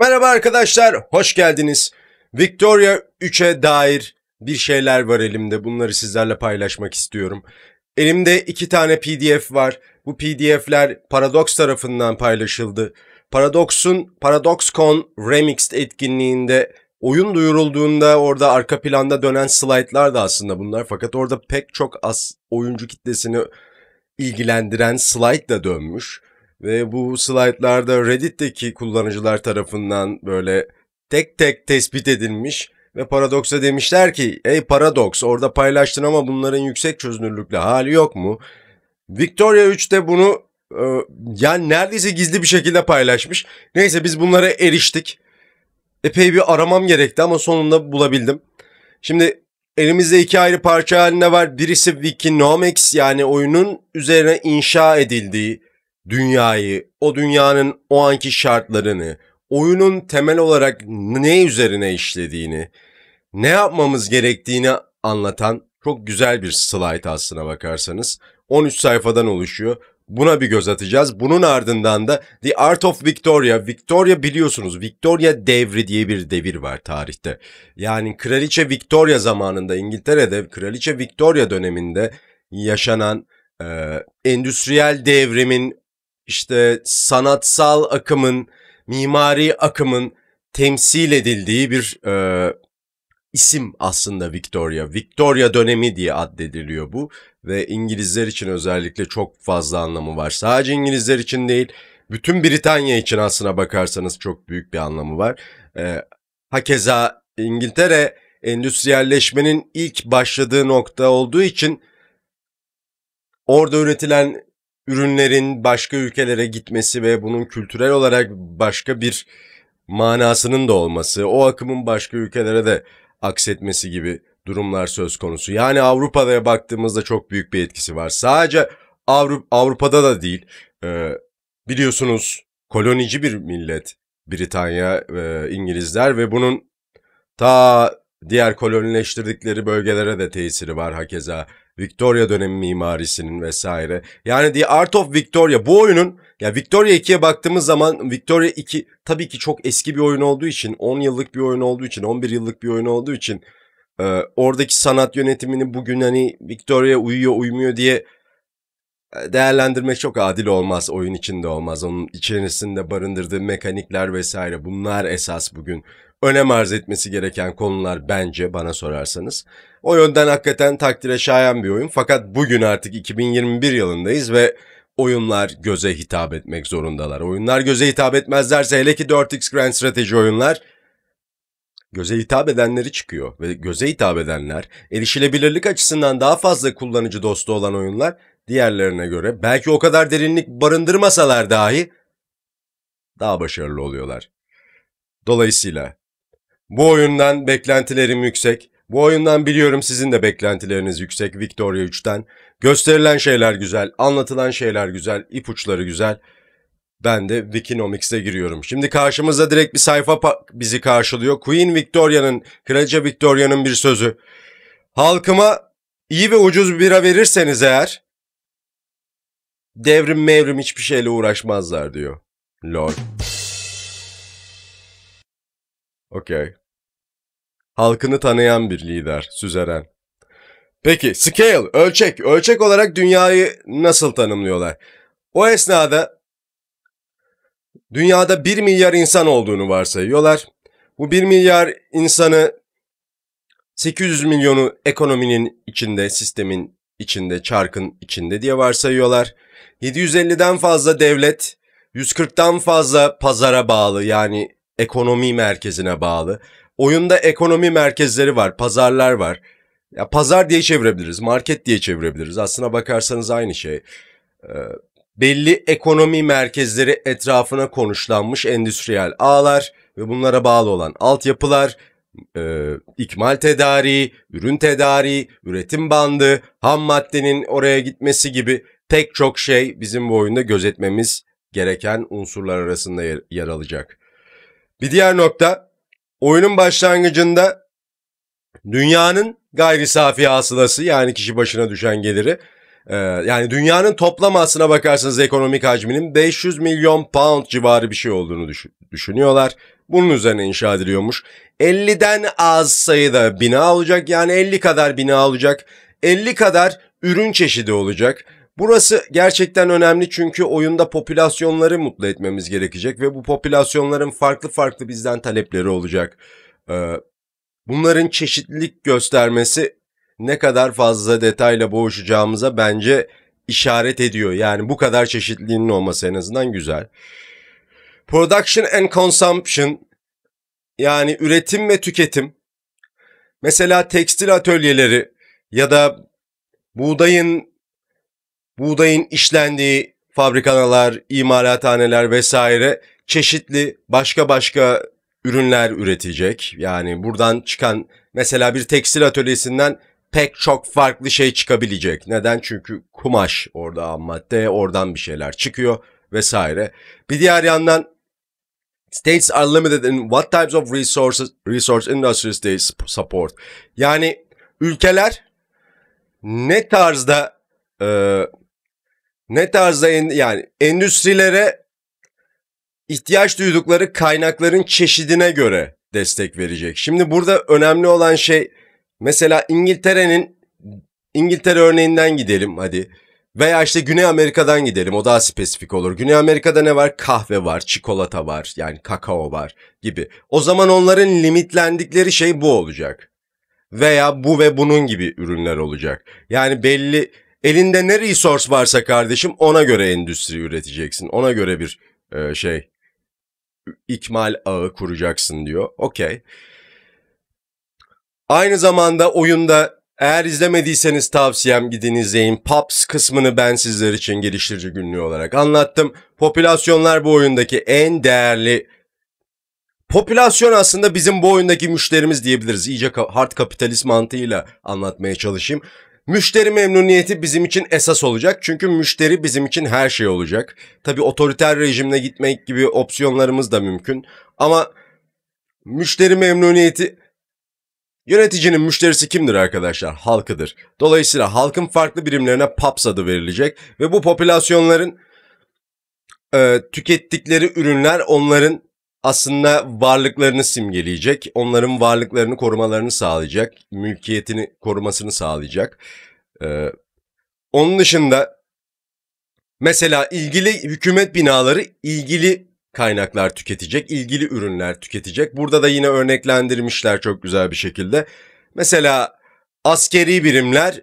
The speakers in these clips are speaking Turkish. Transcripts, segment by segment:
Merhaba arkadaşlar, hoş geldiniz. Victoria 3'e dair bir şeyler var elimde. Bunları sizlerle paylaşmak istiyorum. Elimde iki tane PDF var. Bu PDF'ler Paradox tarafından paylaşıldı. Paradox'un ParadoxCon Remixed etkinliğinde oyun duyurulduğunda orada arka planda dönen slaytlar da aslında bunlar. Fakat orada pek çok az oyuncu kitlesini ilgilendiren slayt da dönmüş. Ve bu slaytlarda Reddit'teki kullanıcılar tarafından böyle tek tek tespit edilmiş ve Paradox'a demişler ki ey Paradox orada paylaştın ama bunların yüksek çözünürlükle hali yok mu? Victoria 3 de bunu e, yani neredeyse gizli bir şekilde paylaşmış. Neyse biz bunlara eriştik. Epey bir aramam gerekti ama sonunda bulabildim. Şimdi elimizde iki ayrı parça halinde var. Birisi Wikinomics yani oyunun üzerine inşa edildiği dünyayı, o dünyanın o anki şartlarını, oyunun temel olarak ne üzerine işlediğini, ne yapmamız gerektiğini anlatan çok güzel bir slide aslına bakarsanız. 13 sayfadan oluşuyor. Buna bir göz atacağız. Bunun ardından da The Art of Victoria. Victoria biliyorsunuz Victoria devri diye bir devir var tarihte. Yani Kraliçe Victoria zamanında İngiltere'de Kraliçe Victoria döneminde yaşanan e, endüstriyel devrimin işte sanatsal akımın, mimari akımın temsil edildiği bir e, isim aslında Victoria. Victoria dönemi diye addediliyor bu ve İngilizler için özellikle çok fazla anlamı var. Sadece İngilizler için değil, bütün Britanya için aslına bakarsanız çok büyük bir anlamı var. E, hakeza İngiltere endüstriyelleşmenin ilk başladığı nokta olduğu için orada üretilen ürünlerin başka ülkelere gitmesi ve bunun kültürel olarak başka bir manasının da olması, o akımın başka ülkelere de aksetmesi gibi durumlar söz konusu. Yani Avrupa'da baktığımızda çok büyük bir etkisi var. Sadece Avru Avrupa'da da değil. Ee, biliyorsunuz kolonici bir millet Britanya, e, İngilizler ve bunun ta diğer kolonileştirdikleri bölgelere de tesiri var hakeza. Victoria dönemi mimarisinin vesaire. Yani The Art of Victoria bu oyunun ya Victoria 2'ye baktığımız zaman Victoria 2 tabii ki çok eski bir oyun olduğu için 10 yıllık bir oyun olduğu için 11 yıllık bir oyun olduğu için e, oradaki sanat yönetimini bugün hani Victoria uyuyor uymuyor diye e, değerlendirmek çok adil olmaz. Oyun içinde olmaz. Onun içerisinde barındırdığı mekanikler vesaire bunlar esas bugün önem arz etmesi gereken konular bence bana sorarsanız. O yönden hakikaten takdire şayan bir oyun. Fakat bugün artık 2021 yılındayız ve oyunlar göze hitap etmek zorundalar. Oyunlar göze hitap etmezlerse hele ki 4X Grand Strateji oyunlar göze hitap edenleri çıkıyor ve göze hitap edenler erişilebilirlik açısından daha fazla kullanıcı dostu olan oyunlar diğerlerine göre belki o kadar derinlik barındırmasalar dahi daha başarılı oluyorlar. Dolayısıyla bu oyundan beklentilerim yüksek. Bu oyundan biliyorum sizin de beklentileriniz yüksek Victoria 3'ten. Gösterilen şeyler güzel, anlatılan şeyler güzel, ipuçları güzel. Ben de Wikinomics'e giriyorum. Şimdi karşımızda direkt bir sayfa bizi karşılıyor. Queen Victoria'nın, Kraliçe Victoria'nın bir sözü. Halkıma iyi ve ucuz bira verirseniz eğer devrim mevrim hiçbir şeyle uğraşmazlar diyor. Lol. Okay. Halkını tanıyan bir lider, süzeren. Peki scale, ölçek. Ölçek olarak dünyayı nasıl tanımlıyorlar? O esnada dünyada 1 milyar insan olduğunu varsayıyorlar. Bu 1 milyar insanı 800 milyonu ekonominin içinde, sistemin içinde, çarkın içinde diye varsayıyorlar. 750'den fazla devlet, 140'tan fazla pazara bağlı yani ekonomi merkezine bağlı. Oyunda ekonomi merkezleri var, pazarlar var. Ya pazar diye çevirebiliriz, market diye çevirebiliriz. Aslına bakarsanız aynı şey. Ee, belli ekonomi merkezleri etrafına konuşlanmış endüstriyel ağlar ve bunlara bağlı olan altyapılar, e, ikmal tedariği, ürün tedariği, üretim bandı, ham maddenin oraya gitmesi gibi pek çok şey bizim bu oyunda gözetmemiz gereken unsurlar arasında yer, yer alacak. Bir diğer nokta oyunun başlangıcında dünyanın gayri safi hasılası yani kişi başına düşen geliri e, yani dünyanın toplam aslına bakarsanız ekonomik hacminin 500 milyon pound civarı bir şey olduğunu düşünüyorlar. Bunun üzerine inşa ediliyormuş. 50'den az sayıda bina olacak yani 50 kadar bina olacak. 50 kadar ürün çeşidi olacak. Burası gerçekten önemli çünkü oyunda popülasyonları mutlu etmemiz gerekecek ve bu popülasyonların farklı farklı bizden talepleri olacak. Ee, bunların çeşitlilik göstermesi ne kadar fazla detayla boğuşacağımıza bence işaret ediyor. Yani bu kadar çeşitliliğinin olması en azından güzel. Production and consumption yani üretim ve tüketim. Mesela tekstil atölyeleri ya da buğdayın buğdayın işlendiği fabrikalar, imalathaneler vesaire çeşitli başka başka ürünler üretecek. Yani buradan çıkan mesela bir tekstil atölyesinden pek çok farklı şey çıkabilecek. Neden? Çünkü kumaş orada ham madde, oradan bir şeyler çıkıyor vesaire. Bir diğer yandan States are limited in what types of resources resource industries they support. Yani ülkeler ne tarzda e, ne tarzda en, yani endüstrilere ihtiyaç duydukları kaynakların çeşidine göre destek verecek. Şimdi burada önemli olan şey mesela İngiltere'nin İngiltere örneğinden gidelim hadi. Veya işte Güney Amerika'dan gidelim o daha spesifik olur. Güney Amerika'da ne var? Kahve var, çikolata var yani kakao var gibi. O zaman onların limitlendikleri şey bu olacak. Veya bu ve bunun gibi ürünler olacak. Yani belli elinde ne resource varsa kardeşim ona göre endüstri üreteceksin. Ona göre bir e, şey ikmal ağı kuracaksın diyor. Okey. Aynı zamanda oyunda eğer izlemediyseniz tavsiyem gidin izleyin. Pops kısmını ben sizler için geliştirici günlüğü olarak anlattım. Popülasyonlar bu oyundaki en değerli Popülasyon aslında bizim bu oyundaki müşterimiz diyebiliriz. İyice hard kapitalist mantığıyla anlatmaya çalışayım. Müşteri memnuniyeti bizim için esas olacak. Çünkü müşteri bizim için her şey olacak. Tabi otoriter rejimle gitmek gibi opsiyonlarımız da mümkün. Ama müşteri memnuniyeti Yöneticinin müşterisi kimdir arkadaşlar? Halkıdır. Dolayısıyla halkın farklı birimlerine PAPS adı verilecek ve bu popülasyonların e, tükettikleri ürünler onların aslında varlıklarını simgeleyecek, onların varlıklarını korumalarını sağlayacak, mülkiyetini korumasını sağlayacak. Ee, onun dışında mesela ilgili hükümet binaları ilgili kaynaklar tüketecek, ilgili ürünler tüketecek. Burada da yine örneklendirmişler çok güzel bir şekilde. Mesela askeri birimler,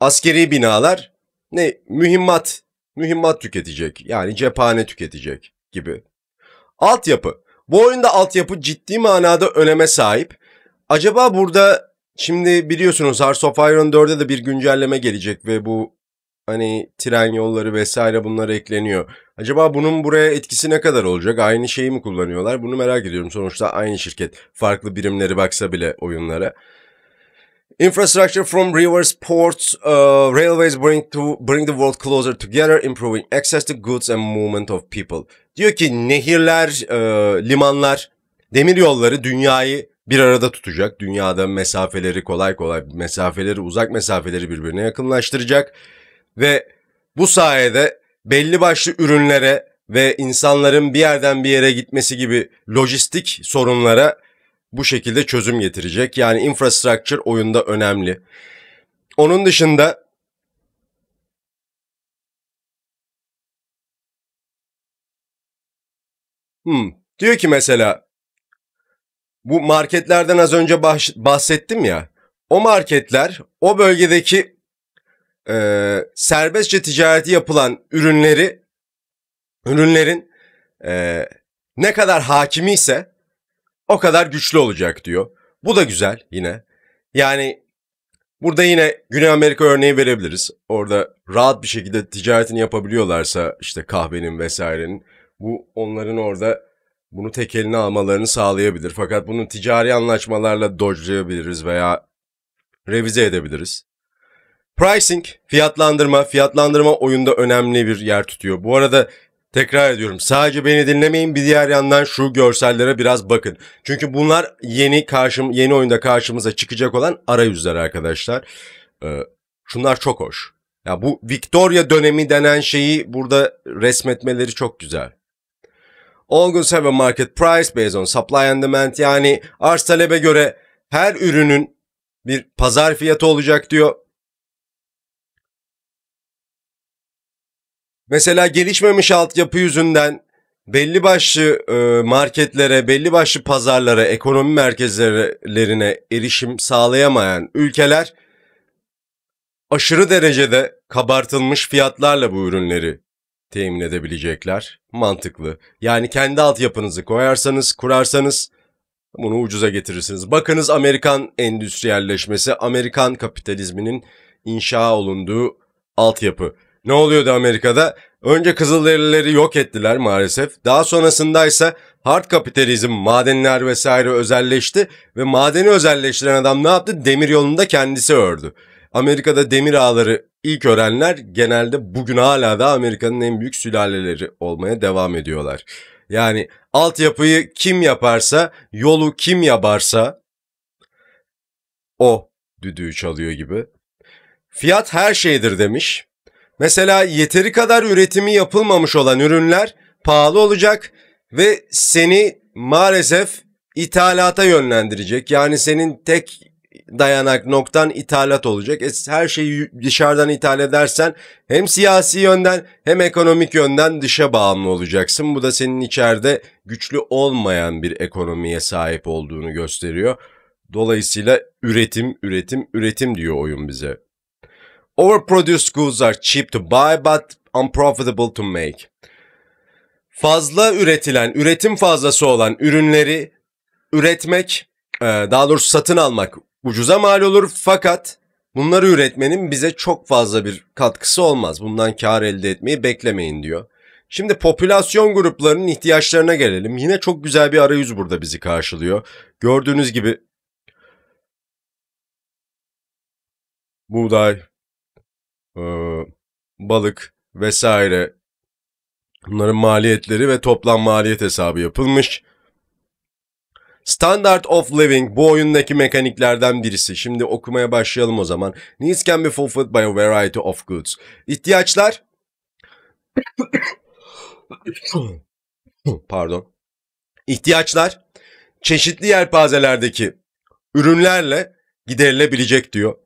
askeri binalar ne mühimmat, mühimmat tüketecek. Yani cephane tüketecek gibi. Altyapı. Bu oyunda altyapı ciddi manada öneme sahip. Acaba burada şimdi biliyorsunuz Hearts of Iron 4'e de bir güncelleme gelecek ve bu hani tren yolları vesaire bunlar ekleniyor. Acaba bunun buraya etkisi ne kadar olacak? Aynı şeyi mi kullanıyorlar? Bunu merak ediyorum. Sonuçta aynı şirket. Farklı birimleri baksa bile oyunlara. Infrastructure from rivers, ports, uh, railways bring to bring the world closer together, improving access to goods and movement of people. Diyor ki nehirler, e, limanlar, demir yolları dünyayı bir arada tutacak. Dünyada mesafeleri kolay kolay mesafeleri uzak mesafeleri birbirine yakınlaştıracak ve bu sayede belli başlı ürünlere ve insanların bir yerden bir yere gitmesi gibi lojistik sorunlara bu şekilde çözüm getirecek. Yani infrastructure oyunda önemli. Onun dışında Hmm. Diyor ki mesela bu marketlerden az önce bahsettim ya. O marketler o bölgedeki e, serbestçe ticareti yapılan ürünleri ürünlerin e, ne kadar hakimi ise o kadar güçlü olacak diyor. Bu da güzel yine. Yani burada yine Güney Amerika örneği verebiliriz. Orada rahat bir şekilde ticaretini yapabiliyorlarsa işte kahvenin vesairenin bu onların orada bunu tek eline almalarını sağlayabilir. Fakat bunu ticari anlaşmalarla dodge'layabiliriz veya revize edebiliriz. Pricing, fiyatlandırma, fiyatlandırma oyunda önemli bir yer tutuyor. Bu arada Tekrar ediyorum. Sadece beni dinlemeyin. Bir diğer yandan şu görsellere biraz bakın. Çünkü bunlar yeni karşım yeni oyunda karşımıza çıkacak olan arayüzler arkadaşlar. Ee, şunlar çok hoş. Ya bu Victoria dönemi denen şeyi burada resmetmeleri çok güzel. All goods have a market price based on supply and demand. Yani arz talebe göre her ürünün bir pazar fiyatı olacak diyor. Mesela gelişmemiş altyapı yüzünden belli başlı e, marketlere, belli başlı pazarlara, ekonomi merkezlerine erişim sağlayamayan ülkeler aşırı derecede kabartılmış fiyatlarla bu ürünleri temin edebilecekler. Mantıklı. Yani kendi altyapınızı koyarsanız, kurarsanız bunu ucuza getirirsiniz. Bakınız Amerikan endüstriyelleşmesi, Amerikan kapitalizminin inşa olunduğu altyapı. Ne oluyordu Amerika'da? Önce Kızılderilileri yok ettiler maalesef. Daha sonrasında ise hard kapitalizm, madenler vesaire özelleşti ve madeni özelleştiren adam ne yaptı? Demir yolunda kendisi ördü. Amerika'da demir ağları ilk örenler genelde bugün hala da Amerika'nın en büyük sülaleleri olmaya devam ediyorlar. Yani altyapıyı kim yaparsa, yolu kim yaparsa o düdüğü çalıyor gibi. Fiyat her şeydir demiş. Mesela yeteri kadar üretimi yapılmamış olan ürünler pahalı olacak ve seni maalesef ithalata yönlendirecek. Yani senin tek dayanak noktan ithalat olacak. E, her şeyi dışarıdan ithal edersen hem siyasi yönden hem ekonomik yönden dışa bağımlı olacaksın. Bu da senin içeride güçlü olmayan bir ekonomiye sahip olduğunu gösteriyor. Dolayısıyla üretim, üretim, üretim diyor oyun bize. Overproduced goods are cheap to buy but unprofitable to make. Fazla üretilen, üretim fazlası olan ürünleri üretmek, e, daha doğrusu satın almak ucuza mal olur fakat bunları üretmenin bize çok fazla bir katkısı olmaz. Bundan kar elde etmeyi beklemeyin diyor. Şimdi popülasyon gruplarının ihtiyaçlarına gelelim. Yine çok güzel bir arayüz burada bizi karşılıyor. Gördüğünüz gibi buğday, e, balık vesaire bunların maliyetleri ve toplam maliyet hesabı yapılmış. Standard of Living bu oyundaki mekaniklerden birisi. Şimdi okumaya başlayalım o zaman. Needs can be fulfilled by a variety of goods. İhtiyaçlar Pardon. İhtiyaçlar çeşitli yelpazelerdeki ürünlerle giderilebilecek diyor.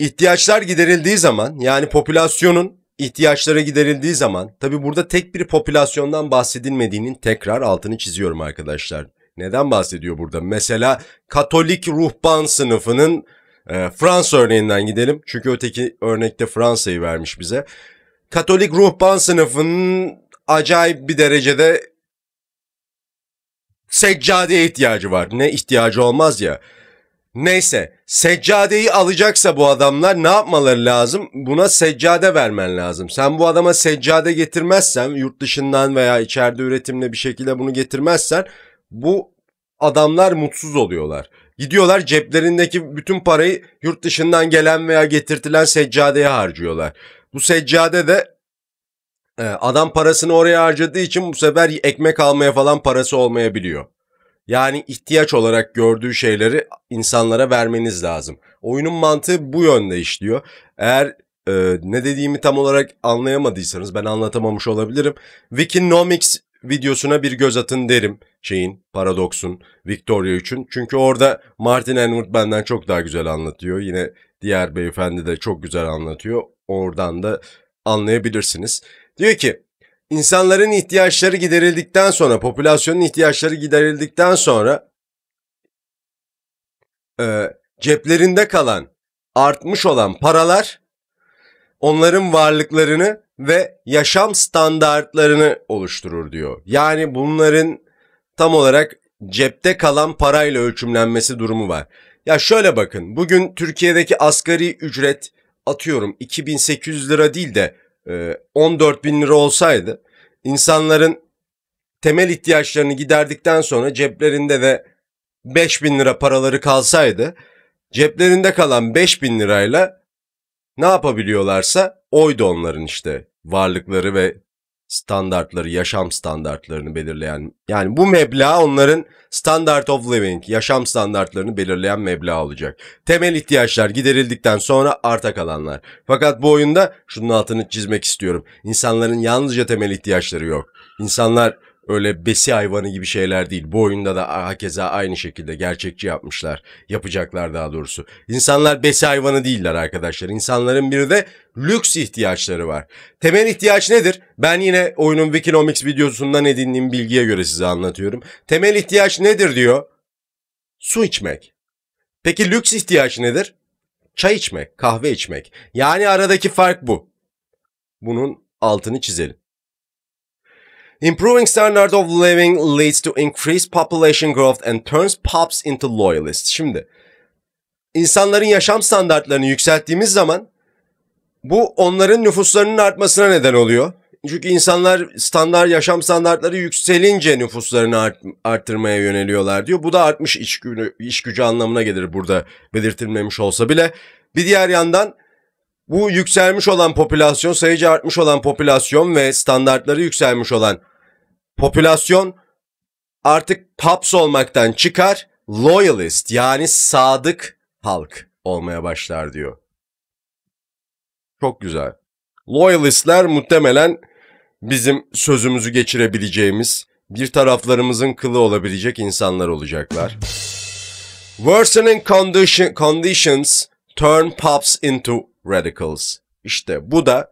İhtiyaçlar giderildiği zaman yani popülasyonun ihtiyaçlara giderildiği zaman tabi burada tek bir popülasyondan bahsedilmediğinin tekrar altını çiziyorum arkadaşlar. Neden bahsediyor burada? Mesela Katolik ruhban sınıfının e, Fransa örneğinden gidelim. Çünkü öteki örnekte Fransa'yı vermiş bize. Katolik ruhban sınıfının acayip bir derecede seccadeye ihtiyacı var. Ne ihtiyacı olmaz ya. Neyse seccadeyi alacaksa bu adamlar ne yapmaları lazım? Buna seccade vermen lazım. Sen bu adama seccade getirmezsen yurt dışından veya içeride üretimle bir şekilde bunu getirmezsen bu adamlar mutsuz oluyorlar. Gidiyorlar ceplerindeki bütün parayı yurt dışından gelen veya getirtilen seccadeye harcıyorlar. Bu seccade de e, adam parasını oraya harcadığı için bu sefer ekmek almaya falan parası olmayabiliyor. Yani ihtiyaç olarak gördüğü şeyleri insanlara vermeniz lazım. Oyunun mantığı bu yönde işliyor. Eğer e, ne dediğimi tam olarak anlayamadıysanız ben anlatamamış olabilirim. Wikinomics videosuna bir göz atın derim şeyin, paradoksun, Victoria için. Çünkü orada Martin Enward benden çok daha güzel anlatıyor. Yine diğer beyefendi de çok güzel anlatıyor. Oradan da anlayabilirsiniz. Diyor ki İnsanların ihtiyaçları giderildikten sonra, popülasyonun ihtiyaçları giderildikten sonra e, ceplerinde kalan, artmış olan paralar onların varlıklarını ve yaşam standartlarını oluşturur diyor. Yani bunların tam olarak cepte kalan parayla ölçümlenmesi durumu var. Ya şöyle bakın bugün Türkiye'deki asgari ücret atıyorum 2800 lira değil de 14 e, bin lira olsaydı insanların temel ihtiyaçlarını giderdikten sonra ceplerinde de 5 bin lira paraları kalsaydı ceplerinde kalan 5 bin lirayla ne yapabiliyorlarsa oydu onların işte varlıkları ve standartları, yaşam standartlarını belirleyen yani bu meblağ onların standard of living, yaşam standartlarını belirleyen meblağ olacak. Temel ihtiyaçlar giderildikten sonra arta kalanlar. Fakat bu oyunda şunun altını çizmek istiyorum. İnsanların yalnızca temel ihtiyaçları yok. İnsanlar öyle besi hayvanı gibi şeyler değil. Bu oyunda da hakeza aynı şekilde gerçekçi yapmışlar. Yapacaklar daha doğrusu. İnsanlar besi hayvanı değiller arkadaşlar. İnsanların bir de lüks ihtiyaçları var. Temel ihtiyaç nedir? Ben yine oyunun Wikinomics videosundan edindiğim bilgiye göre size anlatıyorum. Temel ihtiyaç nedir diyor? Su içmek. Peki lüks ihtiyaç nedir? Çay içmek, kahve içmek. Yani aradaki fark bu. Bunun altını çizelim. Improving standard of living leads to increased population growth and turns pops into loyalists. Şimdi insanların yaşam standartlarını yükselttiğimiz zaman bu onların nüfuslarının artmasına neden oluyor. Çünkü insanlar standart yaşam standartları yükselince nüfuslarını art, arttırmaya yöneliyorlar diyor. Bu da artmış iş gücü, iş gücü anlamına gelir burada belirtilmemiş olsa bile. Bir diğer yandan bu yükselmiş olan popülasyon, sayıca artmış olan popülasyon ve standartları yükselmiş olan popülasyon artık Paps olmaktan çıkar, loyalist yani sadık halk olmaya başlar diyor. Çok güzel. Loyalistler muhtemelen bizim sözümüzü geçirebileceğimiz, bir taraflarımızın kılı olabilecek insanlar olacaklar. Worsening condition, conditions turn pups into radicals. İşte bu da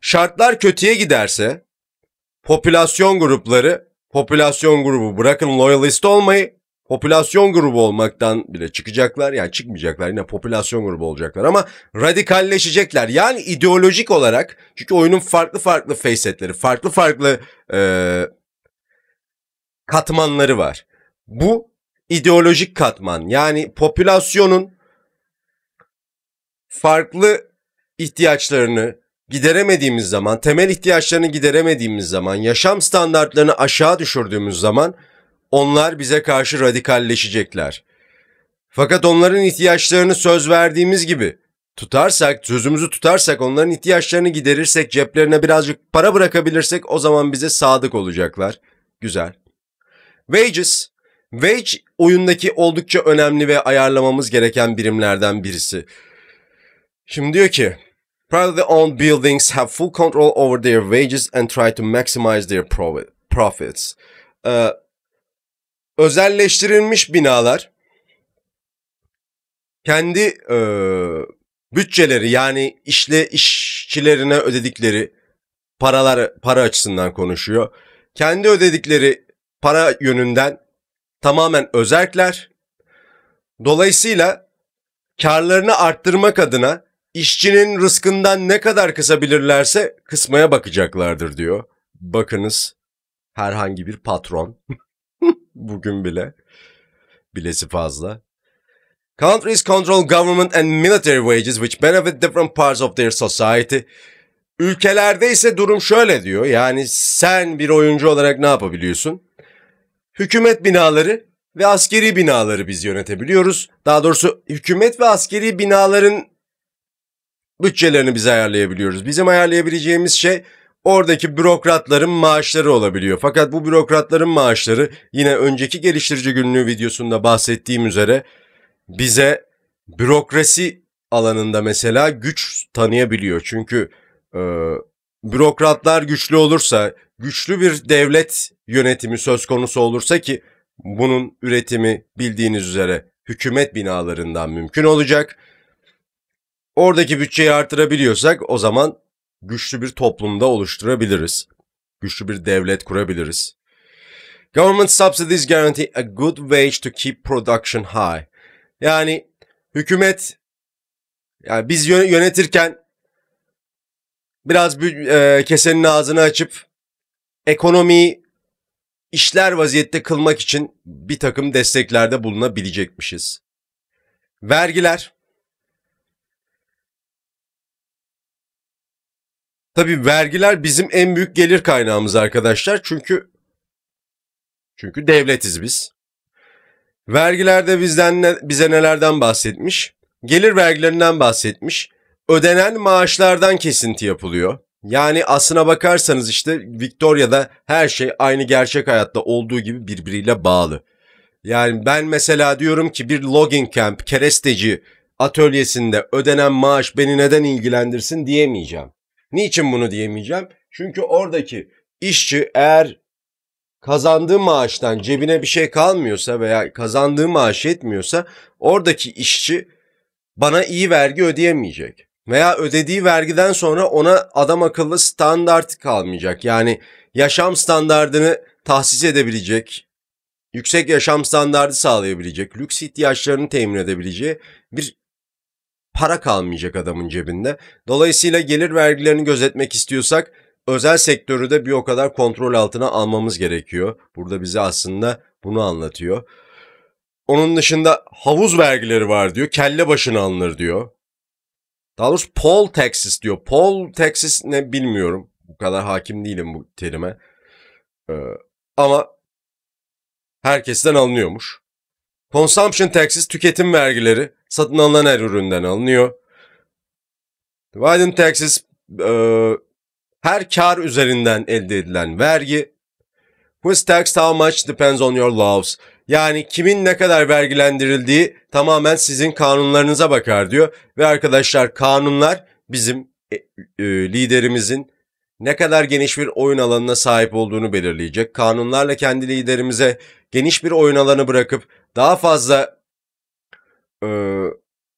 şartlar kötüye giderse popülasyon grupları, popülasyon grubu bırakın loyalist olmayı, popülasyon grubu olmaktan bile çıkacaklar. Yani çıkmayacaklar yine popülasyon grubu olacaklar ama radikalleşecekler. Yani ideolojik olarak çünkü oyunun farklı farklı facetleri farklı farklı ee, katmanları var. Bu ideolojik katman yani popülasyonun farklı ihtiyaçlarını, gideremediğimiz zaman, temel ihtiyaçlarını gideremediğimiz zaman, yaşam standartlarını aşağı düşürdüğümüz zaman onlar bize karşı radikalleşecekler. Fakat onların ihtiyaçlarını söz verdiğimiz gibi tutarsak, sözümüzü tutarsak, onların ihtiyaçlarını giderirsek, ceplerine birazcık para bırakabilirsek o zaman bize sadık olacaklar. Güzel. Wages, wage oyundaki oldukça önemli ve ayarlamamız gereken birimlerden birisi. Şimdi diyor ki Privately owned buildings have full control over their wages and try to maximize their profit profits. Ee, özelleştirilmiş binalar kendi e, bütçeleri yani işle işçilerine ödedikleri paralar para açısından konuşuyor. Kendi ödedikleri para yönünden tamamen özerkler. Dolayısıyla karlarını arttırmak adına İşçinin rızkından ne kadar kısabilirlerse kısmaya bakacaklardır diyor. Bakınız herhangi bir patron. Bugün bile. Bilesi fazla. Countries control government and military wages which benefit different parts of their society. Ülkelerde ise durum şöyle diyor. Yani sen bir oyuncu olarak ne yapabiliyorsun? Hükümet binaları ve askeri binaları biz yönetebiliyoruz. Daha doğrusu hükümet ve askeri binaların bütçelerini biz ayarlayabiliyoruz. Bizim ayarlayabileceğimiz şey oradaki bürokratların maaşları olabiliyor. Fakat bu bürokratların maaşları yine önceki geliştirici günlüğü videosunda bahsettiğim üzere bize bürokrasi alanında mesela güç tanıyabiliyor. Çünkü e, bürokratlar güçlü olursa, güçlü bir devlet yönetimi söz konusu olursa ki bunun üretimi bildiğiniz üzere hükümet binalarından mümkün olacak Oradaki bütçeyi artırabiliyorsak o zaman güçlü bir toplumda oluşturabiliriz. Güçlü bir devlet kurabiliriz. Government subsidies guarantee a good wage to keep production high. Yani hükümet yani biz yönetirken biraz e, kesenin ağzını açıp ekonomiyi işler vaziyette kılmak için bir takım desteklerde bulunabilecekmişiz. Vergiler Tabii vergiler bizim en büyük gelir kaynağımız arkadaşlar. Çünkü çünkü devletiz biz. Vergilerde bizden ne, bize nelerden bahsetmiş? Gelir vergilerinden bahsetmiş. Ödenen maaşlardan kesinti yapılıyor. Yani aslına bakarsanız işte Victoria'da her şey aynı gerçek hayatta olduğu gibi birbiriyle bağlı. Yani ben mesela diyorum ki bir logging camp keresteci atölyesinde ödenen maaş beni neden ilgilendirsin diyemeyeceğim. Niçin bunu diyemeyeceğim? Çünkü oradaki işçi eğer kazandığı maaştan cebine bir şey kalmıyorsa veya kazandığı maaş etmiyorsa, oradaki işçi bana iyi vergi ödeyemeyecek. Veya ödediği vergiden sonra ona adam akıllı standart kalmayacak. Yani yaşam standartını tahsis edebilecek, yüksek yaşam standardı sağlayabilecek, lüks ihtiyaçlarını temin edebileceği bir para kalmayacak adamın cebinde. Dolayısıyla gelir vergilerini gözetmek istiyorsak özel sektörü de bir o kadar kontrol altına almamız gerekiyor. Burada bize aslında bunu anlatıyor. Onun dışında havuz vergileri var diyor. Kelle başına alınır diyor. Daha doğrusu poll taxes diyor. Poll taxes ne bilmiyorum. Bu kadar hakim değilim bu terime. Ee, ama herkesten alınıyormuş. Consumption taxes tüketim vergileri satın alınan her üründen alınıyor. Biden Texas e, her kar üzerinden elde edilen vergi. Whose tax how much depends on your laws. Yani kimin ne kadar vergilendirildiği tamamen sizin kanunlarınıza bakar diyor. Ve arkadaşlar kanunlar bizim e, e, liderimizin ne kadar geniş bir oyun alanına sahip olduğunu belirleyecek. Kanunlarla kendi liderimize geniş bir oyun alanı bırakıp daha fazla ee,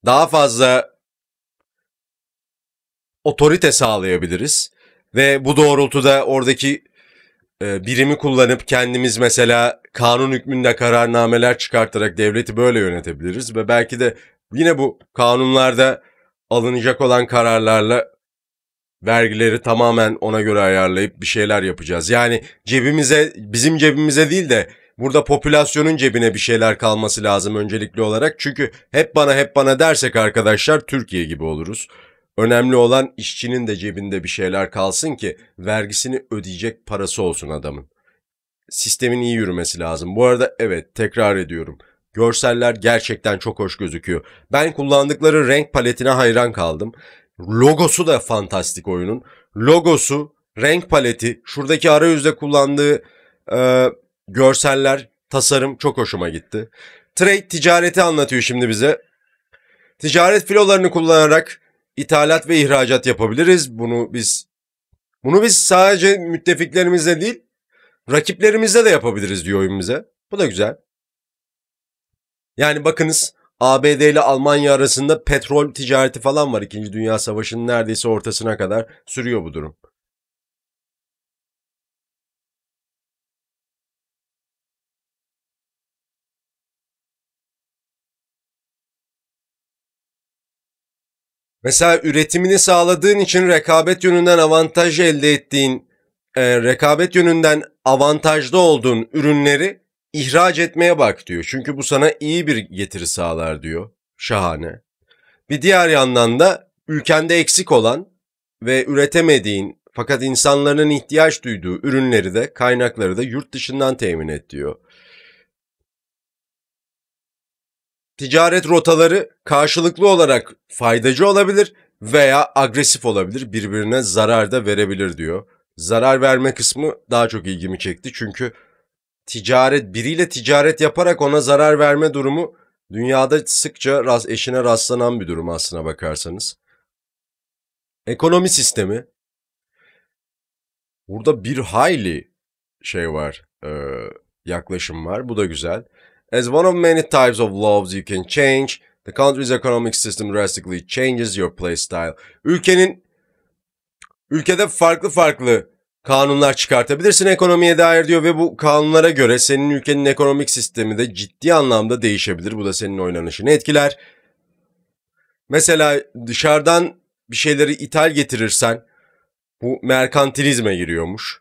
daha fazla otorite sağlayabiliriz. Ve bu doğrultuda oradaki e, birimi kullanıp kendimiz mesela kanun hükmünde kararnameler çıkartarak devleti böyle yönetebiliriz. Ve belki de yine bu kanunlarda alınacak olan kararlarla vergileri tamamen ona göre ayarlayıp bir şeyler yapacağız. Yani cebimize bizim cebimize değil de Burada popülasyonun cebine bir şeyler kalması lazım öncelikli olarak. Çünkü hep bana hep bana dersek arkadaşlar Türkiye gibi oluruz. Önemli olan işçinin de cebinde bir şeyler kalsın ki vergisini ödeyecek parası olsun adamın. Sistemin iyi yürümesi lazım. Bu arada evet tekrar ediyorum. Görseller gerçekten çok hoş gözüküyor. Ben kullandıkları renk paletine hayran kaldım. Logosu da fantastik oyunun. Logosu, renk paleti, şuradaki arayüzde kullandığı e, görseller, tasarım çok hoşuma gitti. Trade ticareti anlatıyor şimdi bize. Ticaret filolarını kullanarak ithalat ve ihracat yapabiliriz. Bunu biz bunu biz sadece müttefiklerimizle değil, rakiplerimizle de yapabiliriz diyor oyun Bu da güzel. Yani bakınız ABD ile Almanya arasında petrol ticareti falan var. İkinci Dünya Savaşı'nın neredeyse ortasına kadar sürüyor bu durum. Mesela üretimini sağladığın için rekabet yönünden avantaj elde ettiğin, e, rekabet yönünden avantajlı olduğun ürünleri ihraç etmeye bak diyor. Çünkü bu sana iyi bir getiri sağlar diyor. Şahane. Bir diğer yandan da ülkende eksik olan ve üretemediğin fakat insanların ihtiyaç duyduğu ürünleri de kaynakları da yurt dışından temin et diyor. Ticaret rotaları karşılıklı olarak faydacı olabilir veya agresif olabilir, birbirine zarar da verebilir diyor. Zarar verme kısmı daha çok ilgimi çekti çünkü ticaret biriyle ticaret yaparak ona zarar verme durumu dünyada sıkça rast, eşine rastlanan bir durum aslına bakarsanız. Ekonomi sistemi burada bir hayli şey var, e, yaklaşım var. Bu da güzel. As one of many types of laws you can change, the country's economic system drastically changes your playstyle. Ülkenin ülkede farklı farklı kanunlar çıkartabilirsin ekonomiye dair diyor ve bu kanunlara göre senin ülkenin ekonomik sistemi de ciddi anlamda değişebilir. Bu da senin oynanışını etkiler. Mesela dışarıdan bir şeyleri ithal getirirsen bu merkantilizme giriyormuş.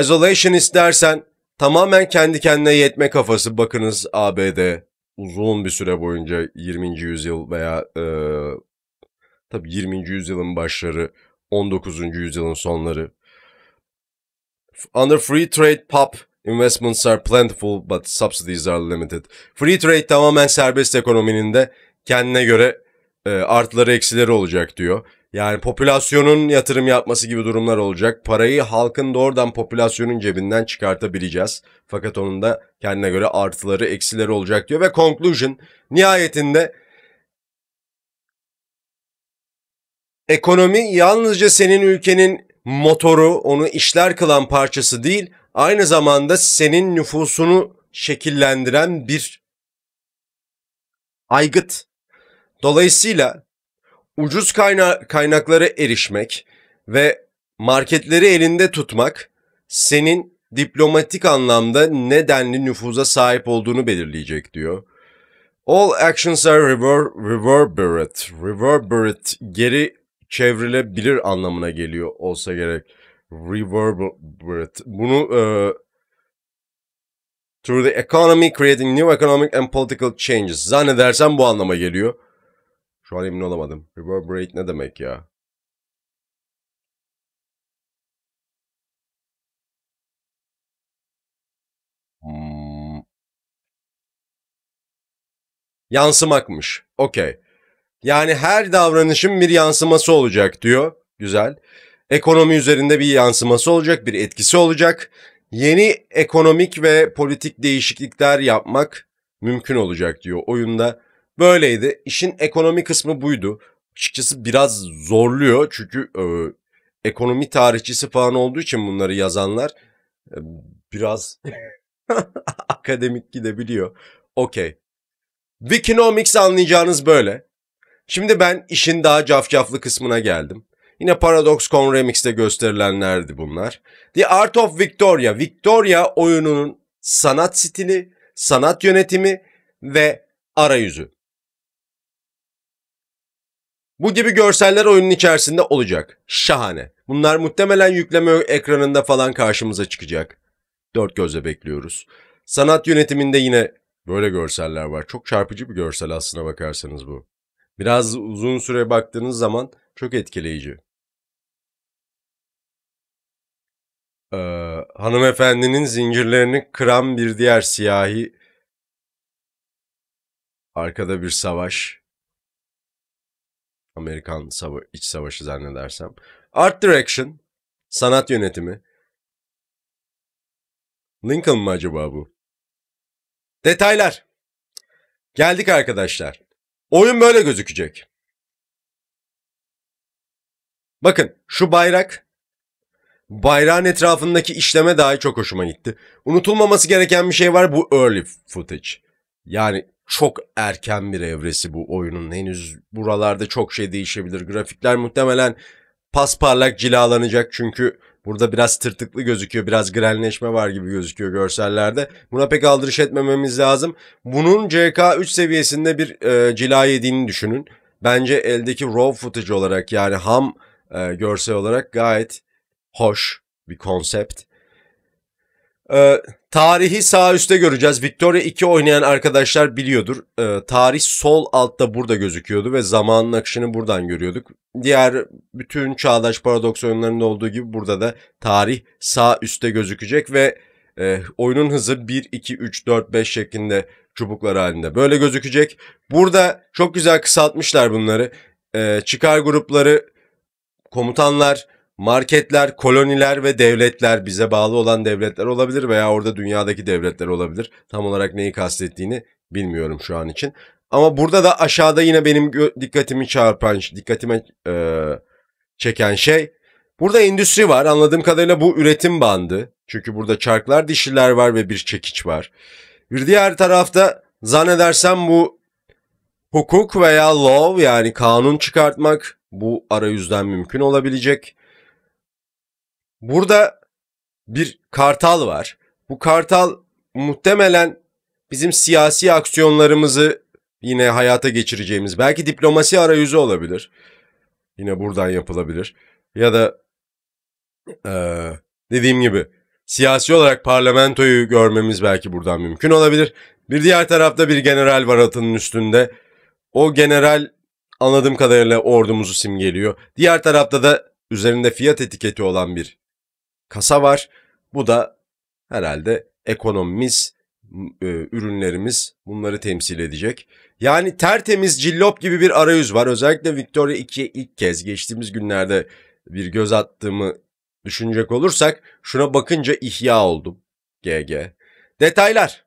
Isolation istersen Tamamen kendi kendine yetme kafası bakınız ABD uzun bir süre boyunca 20. yüzyıl veya e, tabii 20. yüzyılın başları 19. yüzyılın sonları. Under free trade pop investments are plentiful but subsidies are limited. Free trade tamamen serbest ekonominin de kendine göre e, artıları eksileri olacak diyor. Yani popülasyonun yatırım yapması gibi durumlar olacak. Parayı halkın doğrudan popülasyonun cebinden çıkartabileceğiz. Fakat onun da kendine göre artıları eksileri olacak diyor. Ve conclusion nihayetinde ekonomi yalnızca senin ülkenin motoru onu işler kılan parçası değil aynı zamanda senin nüfusunu şekillendiren bir aygıt. Dolayısıyla ucuz kayna kaynaklara erişmek ve marketleri elinde tutmak senin diplomatik anlamda ne denli nüfuza sahip olduğunu belirleyecek diyor. All actions are rever reverberate. Reverberate geri çevrilebilir anlamına geliyor olsa gerek. Reverberate. Bunu e, through the economy creating new economic and political changes. Zannedersem bu anlama geliyor. Şu an emin olamadım. Reverberate ne demek ya? Hmm. Yansımakmış. Okey. Yani her davranışın bir yansıması olacak diyor. Güzel. Ekonomi üzerinde bir yansıması olacak, bir etkisi olacak. Yeni ekonomik ve politik değişiklikler yapmak mümkün olacak diyor. Oyunda böyleydi. İşin ekonomi kısmı buydu. Açıkçası biraz zorluyor çünkü e, ekonomi tarihçisi falan olduğu için bunları yazanlar e, biraz akademik gidebiliyor. Okey. Wikinomics anlayacağınız böyle. Şimdi ben işin daha cafcaflı kısmına geldim. Yine Paradox.com Remix'te gösterilenlerdi bunlar. The Art of Victoria. Victoria oyununun sanat stili, sanat yönetimi ve arayüzü. Bu gibi görseller oyunun içerisinde olacak. Şahane. Bunlar muhtemelen yükleme ekranında falan karşımıza çıkacak. Dört gözle bekliyoruz. Sanat yönetiminde yine böyle görseller var. Çok çarpıcı bir görsel aslına bakarsanız bu. Biraz uzun süre baktığınız zaman çok etkileyici. Ee, hanımefendinin zincirlerini kıran bir diğer siyahi. Arkada bir savaş. Amerikan sava iç savaşı zannedersem. Art Direction, sanat yönetimi. Lincoln mı acaba bu? Detaylar. Geldik arkadaşlar. Oyun böyle gözükecek. Bakın şu bayrak bayrağın etrafındaki işleme dahi çok hoşuma gitti. Unutulmaması gereken bir şey var bu early footage. Yani çok erken bir evresi bu oyunun. Henüz buralarda çok şey değişebilir. Grafikler muhtemelen pasparlak cilalanacak çünkü burada biraz tırtıklı gözüküyor. Biraz grenleşme var gibi gözüküyor görsellerde. Buna pek aldırış etmememiz lazım. Bunun CK3 seviyesinde bir e, cila yediğini düşünün. Bence eldeki raw footage olarak yani ham e, görsel olarak gayet hoş bir konsept. Ee, tarihi sağ üstte göreceğiz. Victoria 2 oynayan arkadaşlar biliyordur. Ee, tarih sol altta burada gözüküyordu ve zamanın akışını buradan görüyorduk. Diğer bütün çağdaş paradoks oyunlarında olduğu gibi burada da tarih sağ üstte gözükecek ve e, oyunun hızı 1, 2, 3, 4, 5 şeklinde çubuklar halinde böyle gözükecek. Burada çok güzel kısaltmışlar bunları. Ee, çıkar grupları, komutanlar, marketler, koloniler ve devletler bize bağlı olan devletler olabilir veya orada dünyadaki devletler olabilir. Tam olarak neyi kastettiğini bilmiyorum şu an için. Ama burada da aşağıda yine benim dikkatimi çarpan, dikkatime e, çeken şey Burada endüstri var. Anladığım kadarıyla bu üretim bandı. Çünkü burada çarklar, dişiler var ve bir çekiç var. Bir diğer tarafta zannedersem bu hukuk veya law yani kanun çıkartmak bu arayüzden mümkün olabilecek. Burada bir kartal var. Bu kartal muhtemelen bizim siyasi aksiyonlarımızı yine hayata geçireceğimiz belki diplomasi arayüzü olabilir. Yine buradan yapılabilir. Ya da e, dediğim gibi siyasi olarak parlamentoyu görmemiz belki buradan mümkün olabilir. Bir diğer tarafta bir general var atının üstünde. O general anladığım kadarıyla ordumuzu simgeliyor. Diğer tarafta da üzerinde fiyat etiketi olan bir kasa var. Bu da herhalde ekonomimiz, e, ürünlerimiz bunları temsil edecek. Yani tertemiz cillop gibi bir arayüz var. Özellikle Victoria 2'ye ilk kez geçtiğimiz günlerde bir göz attığımı düşünecek olursak şuna bakınca ihya oldum. GG. Detaylar.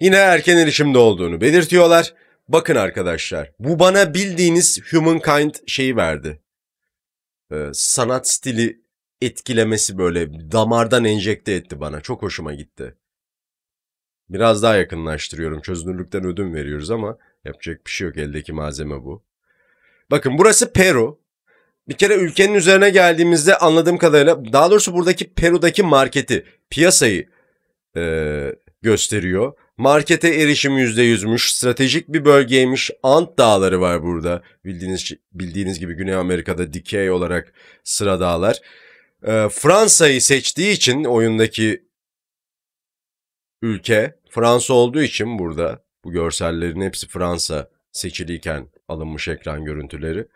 Yine erken erişimde olduğunu belirtiyorlar. Bakın arkadaşlar bu bana bildiğiniz Humankind şeyi verdi. Ee, sanat stili etkilemesi böyle damardan enjekte etti bana. Çok hoşuma gitti. Biraz daha yakınlaştırıyorum. Çözünürlükten ödüm veriyoruz ama yapacak bir şey yok. Eldeki malzeme bu. Bakın burası Peru. Bir kere ülkenin üzerine geldiğimizde anladığım kadarıyla daha doğrusu buradaki Peru'daki marketi, piyasayı e, gösteriyor. Markete erişim %100'müş, stratejik bir bölgeymiş, Ant dağları var burada. Bildiğiniz, bildiğiniz gibi Güney Amerika'da dikey olarak sıra dağlar. E, Fransa'yı seçtiği için oyundaki ülke Fransa olduğu için burada bu görsellerin hepsi Fransa seçiliyken alınmış ekran görüntüleri.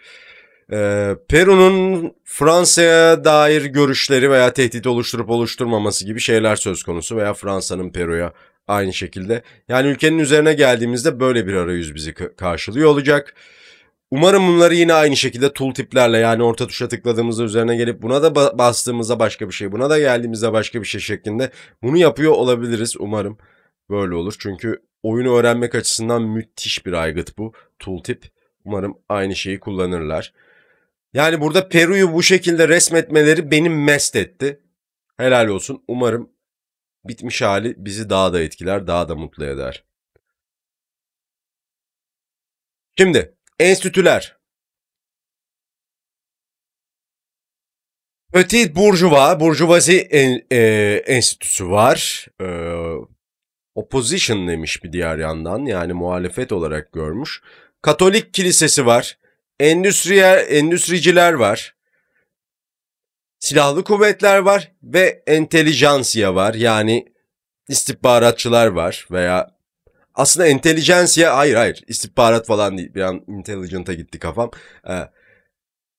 Ee, Peru'nun Fransa'ya dair görüşleri veya tehdit oluşturup oluşturmaması gibi şeyler söz konusu veya Fransa'nın Peru'ya aynı şekilde. Yani ülkenin üzerine geldiğimizde böyle bir arayüz bizi karşılıyor olacak. Umarım bunları yine aynı şekilde tool tiplerle yani orta tuşa tıkladığımızda üzerine gelip buna da bastığımızda başka bir şey, buna da geldiğimizde başka bir şey şeklinde bunu yapıyor olabiliriz umarım. Böyle olur çünkü oyunu öğrenmek açısından müthiş bir aygıt bu tool tip. Umarım aynı şeyi kullanırlar. Yani burada Peru'yu bu şekilde resmetmeleri beni mest etti. Helal olsun. Umarım bitmiş hali bizi daha da etkiler, daha da mutlu eder. Şimdi enstitüler. Petit Bourjuva, Burjuvazi en, e, Enstitüsü var. E, opposition demiş bir diğer yandan yani muhalefet olarak görmüş. Katolik kilisesi var. Endüstriyel, endüstriciler var silahlı kuvvetler var ve entelijansiya var. Yani istihbaratçılar var veya aslında entelijansiya hayır hayır istihbarat falan değil. Bir an intelligent'a gitti kafam. Ee,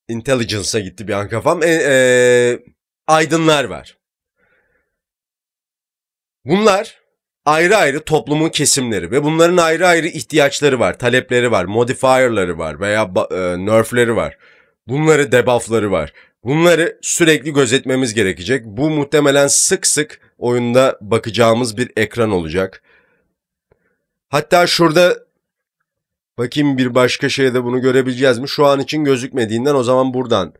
intelligence'a gitti bir an kafam. E, e, aydınlar var. Bunlar ayrı ayrı toplumun kesimleri ve bunların ayrı ayrı ihtiyaçları var, talepleri var, modifierları var veya e, nerfleri var. Bunları debuffları var. Bunları sürekli gözetmemiz gerekecek. Bu muhtemelen sık sık oyunda bakacağımız bir ekran olacak. Hatta şurada bakayım bir başka şeyde bunu görebileceğiz mi? Şu an için gözükmediğinden o zaman buradan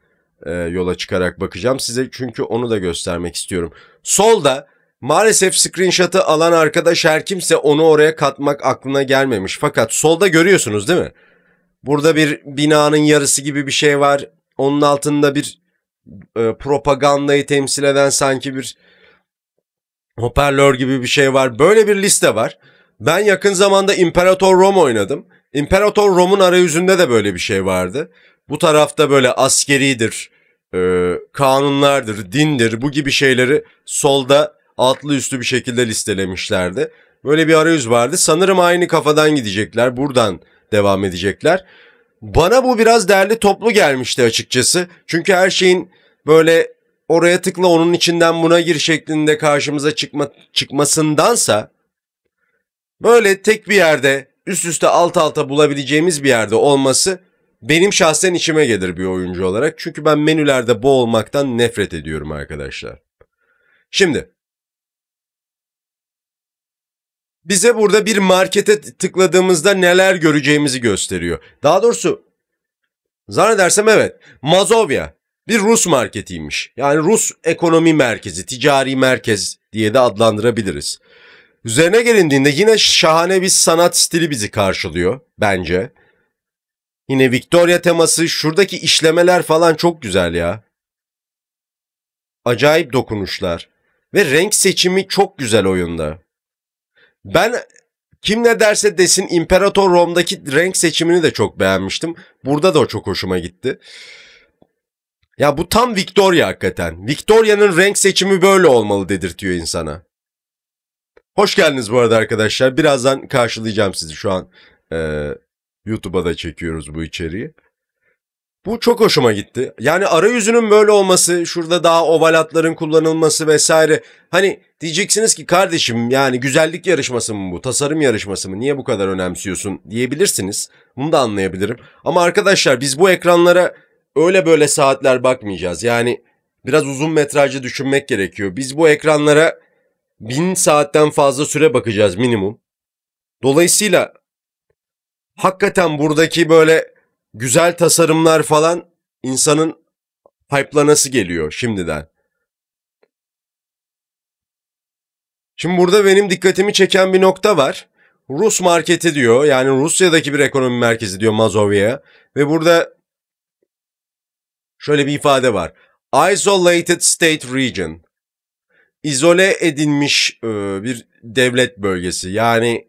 e, yola çıkarak bakacağım size çünkü onu da göstermek istiyorum. Solda maalesef screenshot'ı alan arkadaş her kimse onu oraya katmak aklına gelmemiş. Fakat solda görüyorsunuz değil mi? Burada bir binanın yarısı gibi bir şey var. Onun altında bir e, propagandayı temsil eden sanki bir hoparlör gibi bir şey var. Böyle bir liste var. Ben yakın zamanda İmparator Rome oynadım. İmparator Rome'un arayüzünde de böyle bir şey vardı. Bu tarafta böyle askeridir, e, kanunlardır, dindir bu gibi şeyleri solda altlı üstü bir şekilde listelemişlerdi. Böyle bir arayüz vardı. Sanırım aynı kafadan gidecekler. Buradan devam edecekler. Bana bu biraz derli toplu gelmişti açıkçası. Çünkü her şeyin böyle oraya tıkla onun içinden buna gir şeklinde karşımıza çıkma, çıkmasındansa böyle tek bir yerde üst üste alt alta bulabileceğimiz bir yerde olması benim şahsen içime gelir bir oyuncu olarak. Çünkü ben menülerde boğulmaktan nefret ediyorum arkadaşlar. Şimdi bize burada bir markete tıkladığımızda neler göreceğimizi gösteriyor. Daha doğrusu zannedersem evet Mazovya bir Rus marketiymiş. Yani Rus ekonomi merkezi, ticari merkez diye de adlandırabiliriz. Üzerine gelindiğinde yine şahane bir sanat stili bizi karşılıyor bence. Yine Victoria teması, şuradaki işlemeler falan çok güzel ya. Acayip dokunuşlar ve renk seçimi çok güzel oyunda. Ben kim ne derse desin İmparator Rom'daki renk seçimini de çok beğenmiştim. Burada da o çok hoşuma gitti. Ya bu tam Victoria hakikaten. Victoria'nın renk seçimi böyle olmalı dedirtiyor insana. Hoş geldiniz bu arada arkadaşlar. Birazdan karşılayacağım sizi şu an. E, YouTube'a da çekiyoruz bu içeriği. Bu çok hoşuma gitti. Yani arayüzünün böyle olması, şurada daha ovalatların kullanılması vesaire. Hani diyeceksiniz ki kardeşim yani güzellik yarışması mı bu, tasarım yarışması mı, niye bu kadar önemsiyorsun diyebilirsiniz. Bunu da anlayabilirim. Ama arkadaşlar biz bu ekranlara öyle böyle saatler bakmayacağız. Yani biraz uzun metrajlı düşünmek gerekiyor. Biz bu ekranlara bin saatten fazla süre bakacağız minimum. Dolayısıyla hakikaten buradaki böyle güzel tasarımlar falan insanın hype'lanası geliyor şimdiden. Şimdi burada benim dikkatimi çeken bir nokta var. Rus marketi diyor. Yani Rusya'daki bir ekonomi merkezi diyor Mazovya. Ve burada şöyle bir ifade var. Isolated State Region. İzole edilmiş ıı, bir devlet bölgesi. Yani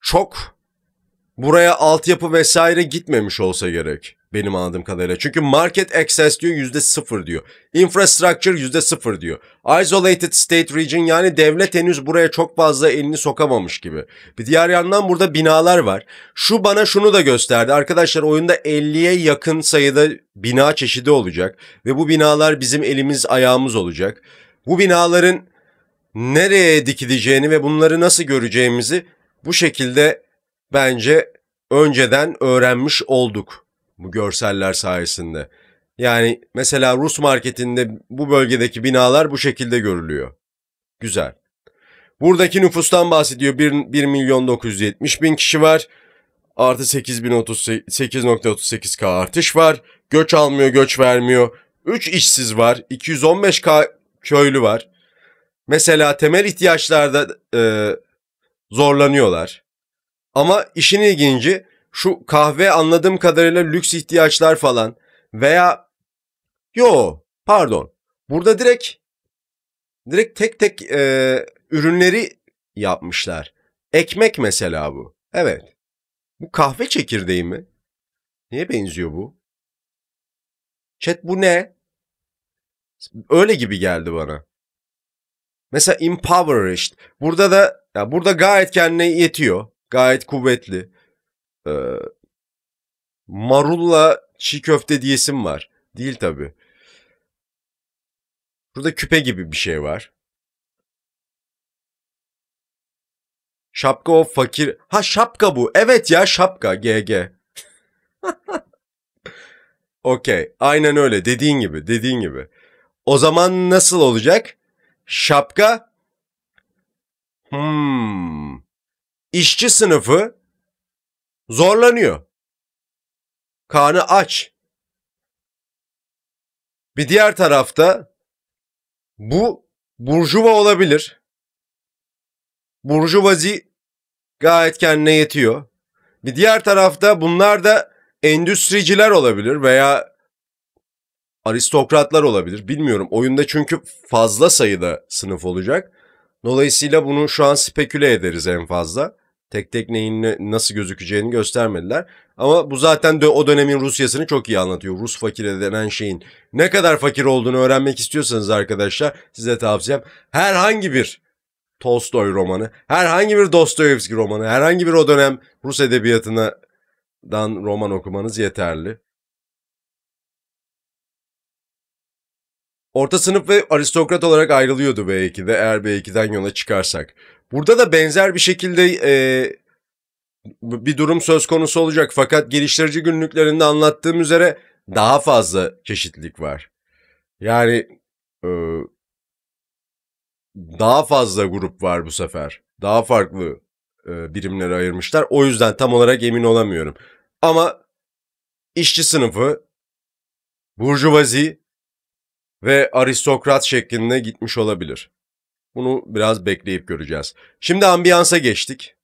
çok buraya altyapı vesaire gitmemiş olsa gerek benim anladığım kadarıyla. Çünkü market access diyor yüzde sıfır diyor. Infrastructure yüzde sıfır diyor. Isolated state region yani devlet henüz buraya çok fazla elini sokamamış gibi. Bir diğer yandan burada binalar var. Şu bana şunu da gösterdi. Arkadaşlar oyunda 50'ye yakın sayıda bina çeşidi olacak. Ve bu binalar bizim elimiz ayağımız olacak. Bu binaların nereye dikileceğini ve bunları nasıl göreceğimizi bu şekilde bence önceden öğrenmiş olduk bu görseller sayesinde. Yani mesela Rus marketinde bu bölgedeki binalar bu şekilde görülüyor. Güzel. Buradaki nüfustan bahsediyor 1, 1 milyon 970 bin kişi var. Artı 8.38k artış var. Göç almıyor, göç vermiyor. 3 işsiz var. 215k köylü var. Mesela temel ihtiyaçlarda e, zorlanıyorlar. Ama işin ilginci şu kahve anladığım kadarıyla lüks ihtiyaçlar falan veya yo pardon burada direkt direkt tek tek e, ürünleri yapmışlar. Ekmek mesela bu. Evet. Bu kahve çekirdeği mi? Neye benziyor bu? Chat bu ne? Öyle gibi geldi bana. Mesela impoverished. Burada da ya burada gayet kendine yetiyor gayet kuvvetli. Ee, marulla çiğ köfte diyesim var. Değil tabi. Burada küpe gibi bir şey var. Şapka o fakir. Ha şapka bu. Evet ya şapka. GG. Okey. Aynen öyle. Dediğin gibi. Dediğin gibi. O zaman nasıl olacak? Şapka. Hmm. İşçi sınıfı zorlanıyor. kanı aç. Bir diğer tarafta bu burjuva olabilir. Burjuvazi gayet kendine yetiyor. Bir diğer tarafta bunlar da endüstriciler olabilir veya aristokratlar olabilir. Bilmiyorum. Oyunda çünkü fazla sayıda sınıf olacak. Dolayısıyla bunu şu an speküle ederiz en fazla. Tek tek neyin nasıl gözükeceğini göstermediler. Ama bu zaten de o dönemin Rusya'sını çok iyi anlatıyor. Rus fakiri denen şeyin ne kadar fakir olduğunu öğrenmek istiyorsanız arkadaşlar size tavsiyem herhangi bir Tolstoy romanı, herhangi bir Dostoyevski romanı, herhangi bir o dönem Rus edebiyatına roman okumanız yeterli. Orta sınıf ve aristokrat olarak ayrılıyordu B2'de eğer B2'den yola çıkarsak. Burada da benzer bir şekilde e, bir durum söz konusu olacak. Fakat geliştirici günlüklerinde anlattığım üzere daha fazla çeşitlilik var. Yani e, daha fazla grup var bu sefer. Daha farklı e, birimlere ayırmışlar. O yüzden tam olarak emin olamıyorum. Ama işçi sınıfı, burjuvazi ve aristokrat şeklinde gitmiş olabilir. Bunu biraz bekleyip göreceğiz. Şimdi ambiyansa geçtik.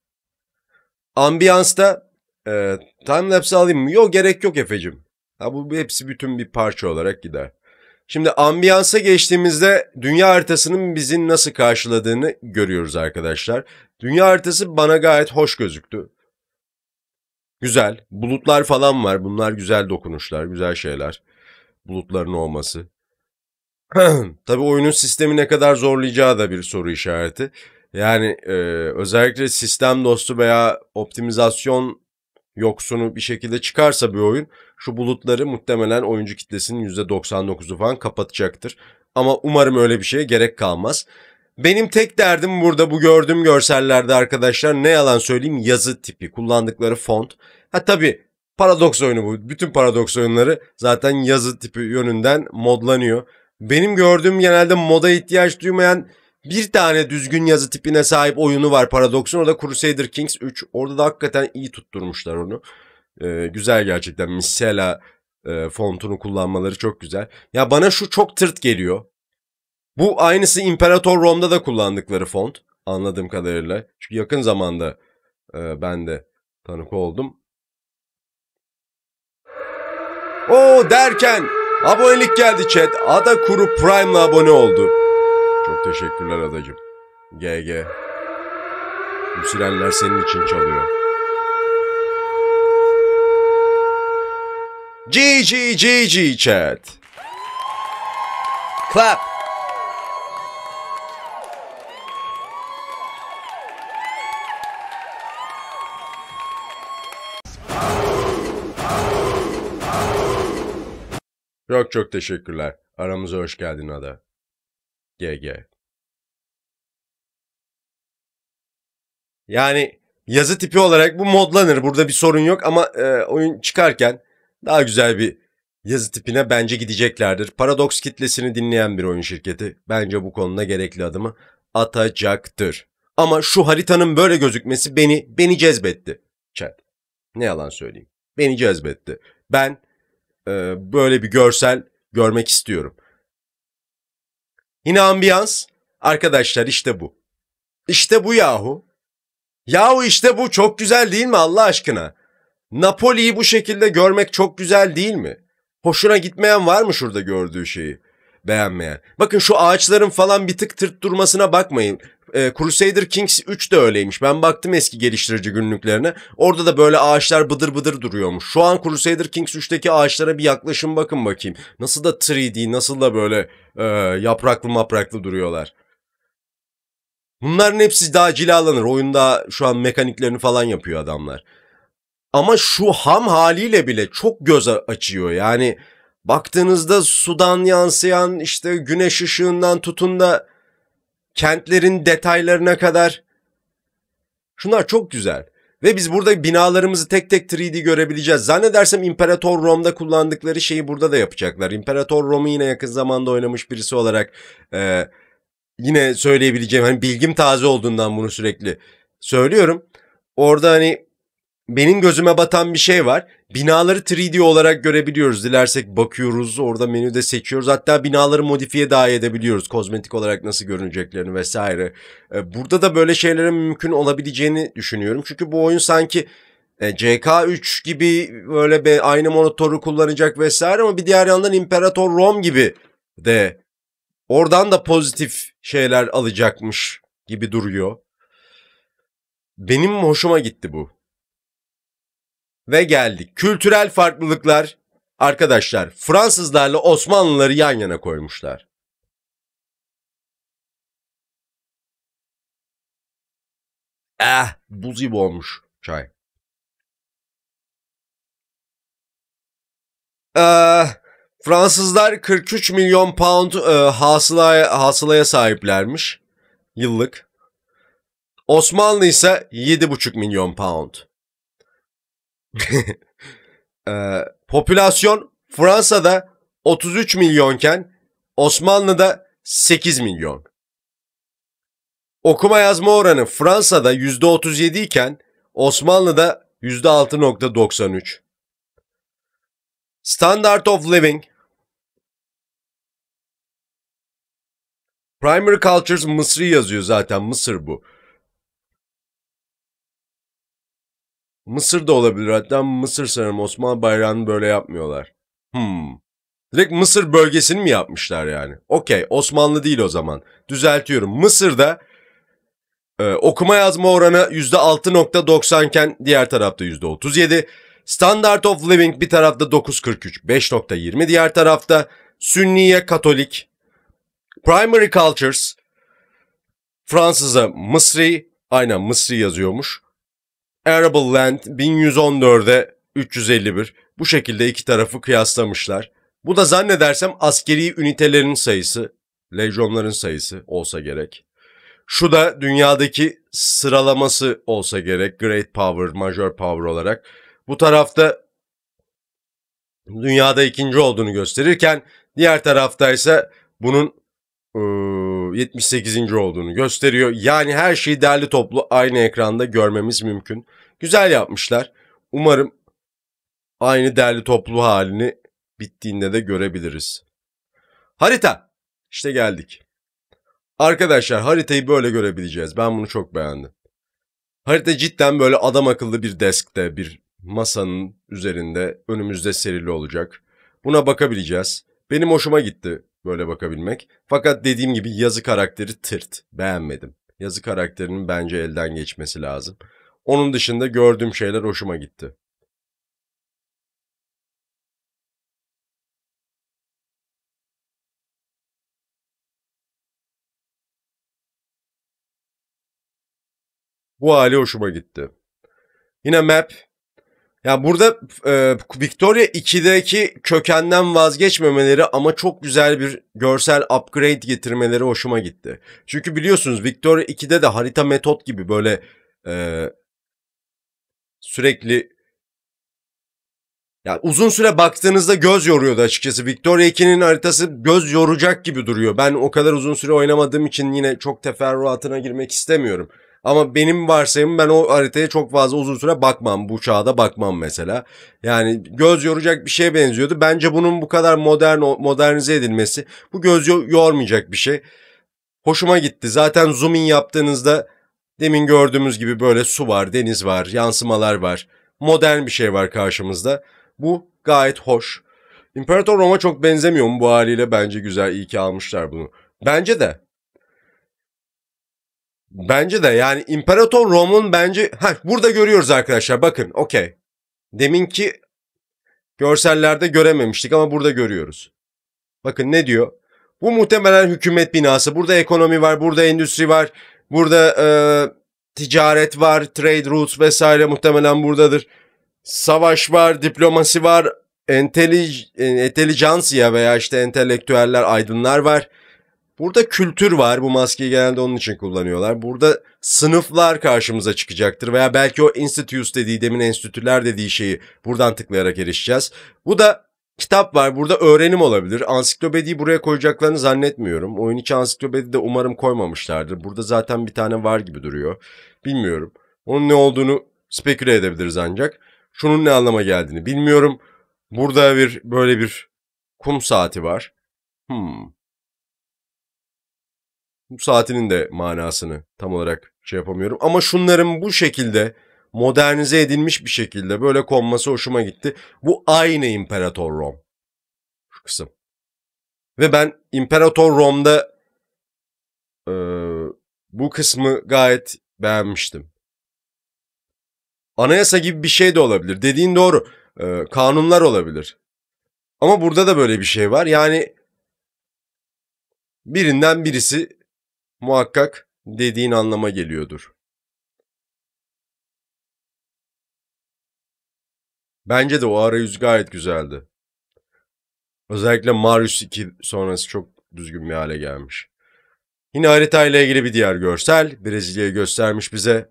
Ambiyansta e, lapse alayım mı? Yok gerek yok Efe'cim. Ha, bu hepsi bütün bir parça olarak gider. Şimdi ambiyansa geçtiğimizde dünya haritasının bizi nasıl karşıladığını görüyoruz arkadaşlar. Dünya haritası bana gayet hoş gözüktü. Güzel. Bulutlar falan var. Bunlar güzel dokunuşlar, güzel şeyler. Bulutların olması. Tabi oyunun sistemi ne kadar zorlayacağı da bir soru işareti. Yani e, özellikle sistem dostu veya optimizasyon yoksunu bir şekilde çıkarsa bir oyun şu bulutları muhtemelen oyuncu kitlesinin %99'u falan kapatacaktır. Ama umarım öyle bir şeye gerek kalmaz. Benim tek derdim burada bu gördüğüm görsellerde arkadaşlar ne yalan söyleyeyim yazı tipi kullandıkları font. Ha tabii paradoks oyunu bu. Bütün paradoks oyunları zaten yazı tipi yönünden modlanıyor. Benim gördüğüm genelde moda ihtiyaç duymayan bir tane düzgün yazı tipine sahip oyunu var Paradox'un. O da Crusader Kings 3. Orada da hakikaten iyi tutturmuşlar onu. Ee, güzel gerçekten. Misela e, fontunu kullanmaları çok güzel. Ya bana şu çok tırt geliyor. Bu aynısı İmparator Rom'da da kullandıkları font. Anladığım kadarıyla. Çünkü yakın zamanda e, ben de tanık oldum. O derken Abonelik geldi chat. Ada Kuru Prime'la abone oldu. Çok teşekkürler adacım. GG. Bu sirenler senin için çalıyor. GG GG chat. Clap. Yok çok teşekkürler. Aramıza hoş geldin Ada. GG. Yani yazı tipi olarak bu modlanır. Burada bir sorun yok ama e, oyun çıkarken daha güzel bir yazı tipine bence gideceklerdir. Paradox kitlesini dinleyen bir oyun şirketi bence bu konuda gerekli adımı atacaktır. Ama şu haritanın böyle gözükmesi beni beni cezbetti. Chat. Ne yalan söyleyeyim. Beni cezbetti. Ben ee, böyle bir görsel görmek istiyorum. Yine ambiyans. Arkadaşlar işte bu. İşte bu yahu. Yahu işte bu çok güzel değil mi Allah aşkına? Napoli'yi bu şekilde görmek çok güzel değil mi? Hoşuna gitmeyen var mı şurada gördüğü şeyi? Beğenmeyen. Bakın şu ağaçların falan bir tık tırt durmasına bakmayın. E, Crusader Kings 3 de öyleymiş. Ben baktım eski geliştirici günlüklerine. Orada da böyle ağaçlar bıdır bıdır duruyormuş. Şu an Crusader Kings 3'teki ağaçlara bir yaklaşın bakın bakayım. Nasıl da 3D, nasıl da böyle e, yapraklı mapraklı duruyorlar. Bunların hepsi daha cilalanır. Oyunda şu an mekaniklerini falan yapıyor adamlar. Ama şu ham haliyle bile çok göz açıyor. Yani baktığınızda sudan yansıyan işte güneş ışığından tutun da kentlerin detaylarına kadar. Şunlar çok güzel. Ve biz burada binalarımızı tek tek 3D görebileceğiz. Zannedersem İmparator Rom'da kullandıkları şeyi burada da yapacaklar. İmparator Rom'u yine yakın zamanda oynamış birisi olarak e, yine söyleyebileceğim. Hani bilgim taze olduğundan bunu sürekli söylüyorum. Orada hani benim gözüme batan bir şey var. Binaları 3D olarak görebiliyoruz. Dilersek bakıyoruz, orada menüde seçiyoruz. Hatta binaları modifiye dahi edebiliyoruz. Kozmetik olarak nasıl görüneceklerini vesaire. Ee, burada da böyle şeylerin mümkün olabileceğini düşünüyorum. Çünkü bu oyun sanki e, CK3 gibi böyle bir aynı monitörü kullanacak vesaire ama bir diğer yandan İmparator Rom gibi de oradan da pozitif şeyler alacakmış gibi duruyor. Benim hoşuma gitti bu ve geldik. Kültürel farklılıklar arkadaşlar Fransızlarla Osmanlıları yan yana koymuşlar. Eh buz gibi olmuş çay. Ee, Fransızlar 43 milyon pound e, eh, hasılaya, hasılaya sahiplermiş yıllık. Osmanlı ise 7,5 milyon pound. ee, popülasyon Fransa'da 33 milyonken Osmanlı'da 8 milyon. Okuma yazma oranı Fransa'da %37 iken Osmanlı'da %6.93. Standard of Living Primary Cultures Mısır'ı yazıyor zaten. Mısır bu. Mısır da olabilir hatta Mısır sanırım Osmanlı bayrağını böyle yapmıyorlar. Hmm. Direkt Mısır bölgesini mi yapmışlar yani? Okey Osmanlı değil o zaman. Düzeltiyorum. Mısır'da e, okuma yazma oranı %6.90 iken diğer tarafta %37. Standard of Living bir tarafta 9.43 5.20 diğer tarafta Sünniye Katolik. Primary Cultures Fransız'a Mısri aynen Mısri yazıyormuş. Arable Land 1114'e 351. Bu şekilde iki tarafı kıyaslamışlar. Bu da zannedersem askeri ünitelerin sayısı, lejyonların sayısı olsa gerek. Şu da dünyadaki sıralaması olsa gerek Great Power, Major Power olarak. Bu tarafta dünyada ikinci olduğunu gösterirken diğer tarafta ise bunun ıı, e, 78. olduğunu gösteriyor. Yani her şeyi derli toplu aynı ekranda görmemiz mümkün. Güzel yapmışlar. Umarım aynı derli toplu halini bittiğinde de görebiliriz. Harita. İşte geldik. Arkadaşlar haritayı böyle görebileceğiz. Ben bunu çok beğendim. Harita cidden böyle adam akıllı bir deskte, bir masanın üzerinde önümüzde serili olacak. Buna bakabileceğiz. Benim hoşuma gitti böyle bakabilmek. Fakat dediğim gibi yazı karakteri tırt. Beğenmedim. Yazı karakterinin bence elden geçmesi lazım. Onun dışında gördüğüm şeyler hoşuma gitti. Bu hali hoşuma gitti. Yine map. Ya burada e, Victoria 2'deki kökenden vazgeçmemeleri ama çok güzel bir görsel upgrade getirmeleri hoşuma gitti. Çünkü biliyorsunuz Victoria 2'de de harita metot gibi böyle e, sürekli yani uzun süre baktığınızda göz yoruyordu açıkçası. Victoria 2'nin haritası göz yoracak gibi duruyor. Ben o kadar uzun süre oynamadığım için yine çok teferruatına girmek istemiyorum. Ama benim varsayımım ben o haritaya çok fazla uzun süre bakmam. Bu çağda bakmam mesela. Yani göz yoracak bir şeye benziyordu. Bence bunun bu kadar modern modernize edilmesi bu göz yormayacak bir şey. Hoşuma gitti. Zaten zoom in yaptığınızda Demin gördüğümüz gibi böyle su var, deniz var, yansımalar var. Modern bir şey var karşımızda. Bu gayet hoş. İmparator Roma çok benzemiyor mu bu haliyle? Bence güzel, iyi ki almışlar bunu. Bence de. Bence de yani İmparator Rom'un bence... Heh, burada görüyoruz arkadaşlar bakın okey. Deminki görsellerde görememiştik ama burada görüyoruz. Bakın ne diyor? Bu muhtemelen hükümet binası. Burada ekonomi var, burada endüstri var, Burada e, ticaret var, trade routes vesaire muhtemelen buradadır. Savaş var, diplomasi var, entelijansiya veya işte entelektüeller, aydınlar var. Burada kültür var. Bu maskeyi genelde onun için kullanıyorlar. Burada sınıflar karşımıza çıkacaktır veya belki o institutes dediği demin enstitüler dediği şeyi buradan tıklayarak erişeceğiz. Bu da Kitap var burada öğrenim olabilir. Ansiklopediyi buraya koyacaklarını zannetmiyorum. Oyun içi ansiklopedi de umarım koymamışlardır. Burada zaten bir tane var gibi duruyor. Bilmiyorum. Onun ne olduğunu speküle edebiliriz ancak. Şunun ne anlama geldiğini bilmiyorum. Burada bir böyle bir kum saati var. Hmm. Kum saatinin de manasını tam olarak şey yapamıyorum. Ama şunların bu şekilde modernize edilmiş bir şekilde böyle konması hoşuma gitti. Bu aynı İmparator Rom. Şu kısım. Ve ben İmparator Rom'da e, bu kısmı gayet beğenmiştim. Anayasa gibi bir şey de olabilir. Dediğin doğru. E, kanunlar olabilir. Ama burada da böyle bir şey var. Yani birinden birisi muhakkak dediğin anlama geliyordur. Bence de o arayüz gayet güzeldi. Özellikle Marius 2 sonrası çok düzgün bir hale gelmiş. Yine ile ilgili bir diğer görsel. Brezilya'yı göstermiş bize.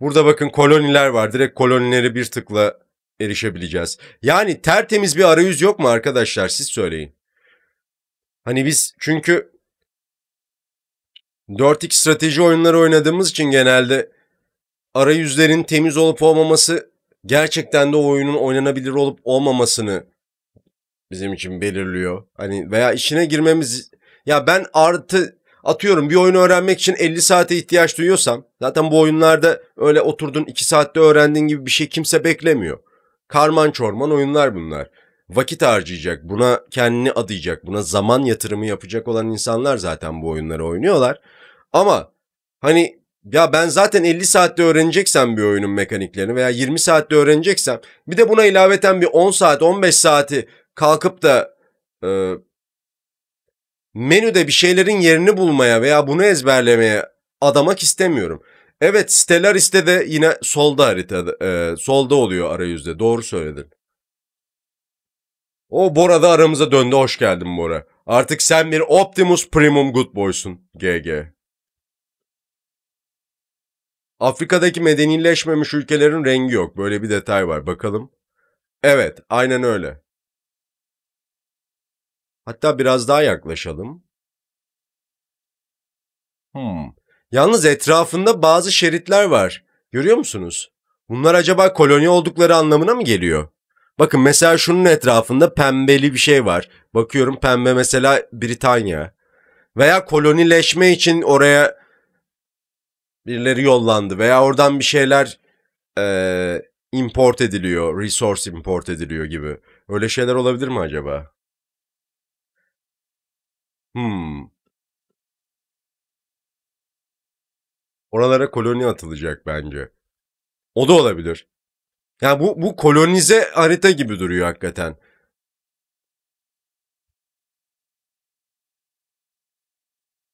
Burada bakın koloniler var. Direkt kolonileri bir tıkla erişebileceğiz. Yani tertemiz bir arayüz yok mu arkadaşlar? Siz söyleyin. Hani biz çünkü 4x strateji oyunları oynadığımız için genelde arayüzlerin temiz olup olmaması gerçekten de o oyunun oynanabilir olup olmamasını bizim için belirliyor. Hani veya işine girmemiz ya ben artı atıyorum bir oyunu öğrenmek için 50 saate ihtiyaç duyuyorsam zaten bu oyunlarda öyle oturdun 2 saatte öğrendiğin gibi bir şey kimse beklemiyor. Karman çorman oyunlar bunlar. Vakit harcayacak, buna kendini adayacak, buna zaman yatırımı yapacak olan insanlar zaten bu oyunları oynuyorlar. Ama hani ya ben zaten 50 saatte öğreneceksem bir oyunun mekaniklerini veya 20 saatte öğreneceksem bir de buna ilaveten bir 10 saat 15 saati kalkıp da e, menüde bir şeylerin yerini bulmaya veya bunu ezberlemeye adamak istemiyorum. Evet Stellaris'te de yine solda haritada e, solda oluyor arayüzde doğru söyledin. O Bora da aramıza döndü hoş geldin Bora. Artık sen bir Optimus Primum Good Boy'sun GG. Afrika'daki medenileşmemiş ülkelerin rengi yok. Böyle bir detay var. Bakalım. Evet, aynen öyle. Hatta biraz daha yaklaşalım. Hmm. Yalnız etrafında bazı şeritler var. Görüyor musunuz? Bunlar acaba koloni oldukları anlamına mı geliyor? Bakın mesela şunun etrafında pembeli bir şey var. Bakıyorum pembe mesela Britanya. Veya kolonileşme için oraya birileri yollandı veya oradan bir şeyler e, import ediliyor, resource import ediliyor gibi. Öyle şeyler olabilir mi acaba? Hmm. Oralara koloni atılacak bence. O da olabilir. Yani bu, bu kolonize harita gibi duruyor hakikaten.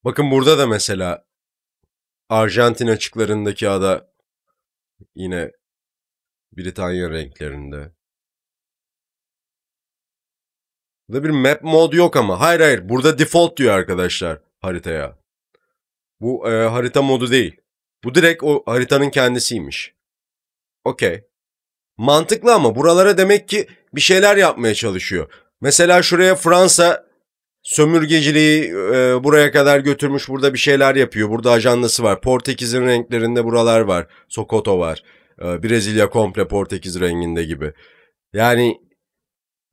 Bakın burada da mesela Arjantin açıklarındaki ada yine Britanya renklerinde. Burada bir map mod yok ama. Hayır hayır burada default diyor arkadaşlar haritaya. Bu e, harita modu değil. Bu direkt o haritanın kendisiymiş. Okey. Mantıklı ama buralara demek ki bir şeyler yapmaya çalışıyor. Mesela şuraya Fransa sömürgeciliği e, buraya kadar götürmüş burada bir şeyler yapıyor. Burada ajandası var. Portekiz'in renklerinde buralar var. Sokoto var. E, Brezilya komple Portekiz renginde gibi. Yani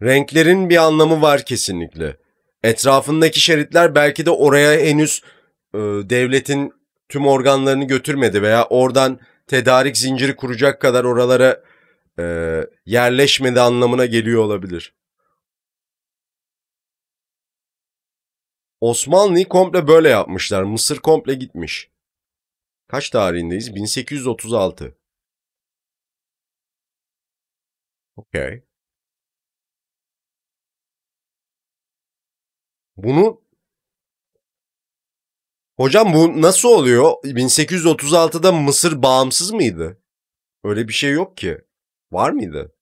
renklerin bir anlamı var kesinlikle. Etrafındaki şeritler belki de oraya henüz e, devletin tüm organlarını götürmedi veya oradan tedarik zinciri kuracak kadar oralara e, yerleşmedi anlamına geliyor olabilir. Osmanlı'yı komple böyle yapmışlar. Mısır komple gitmiş. Kaç tarihindeyiz? 1836. Okey. Bunu Hocam bu nasıl oluyor? 1836'da Mısır bağımsız mıydı? Öyle bir şey yok ki. Var mıydı?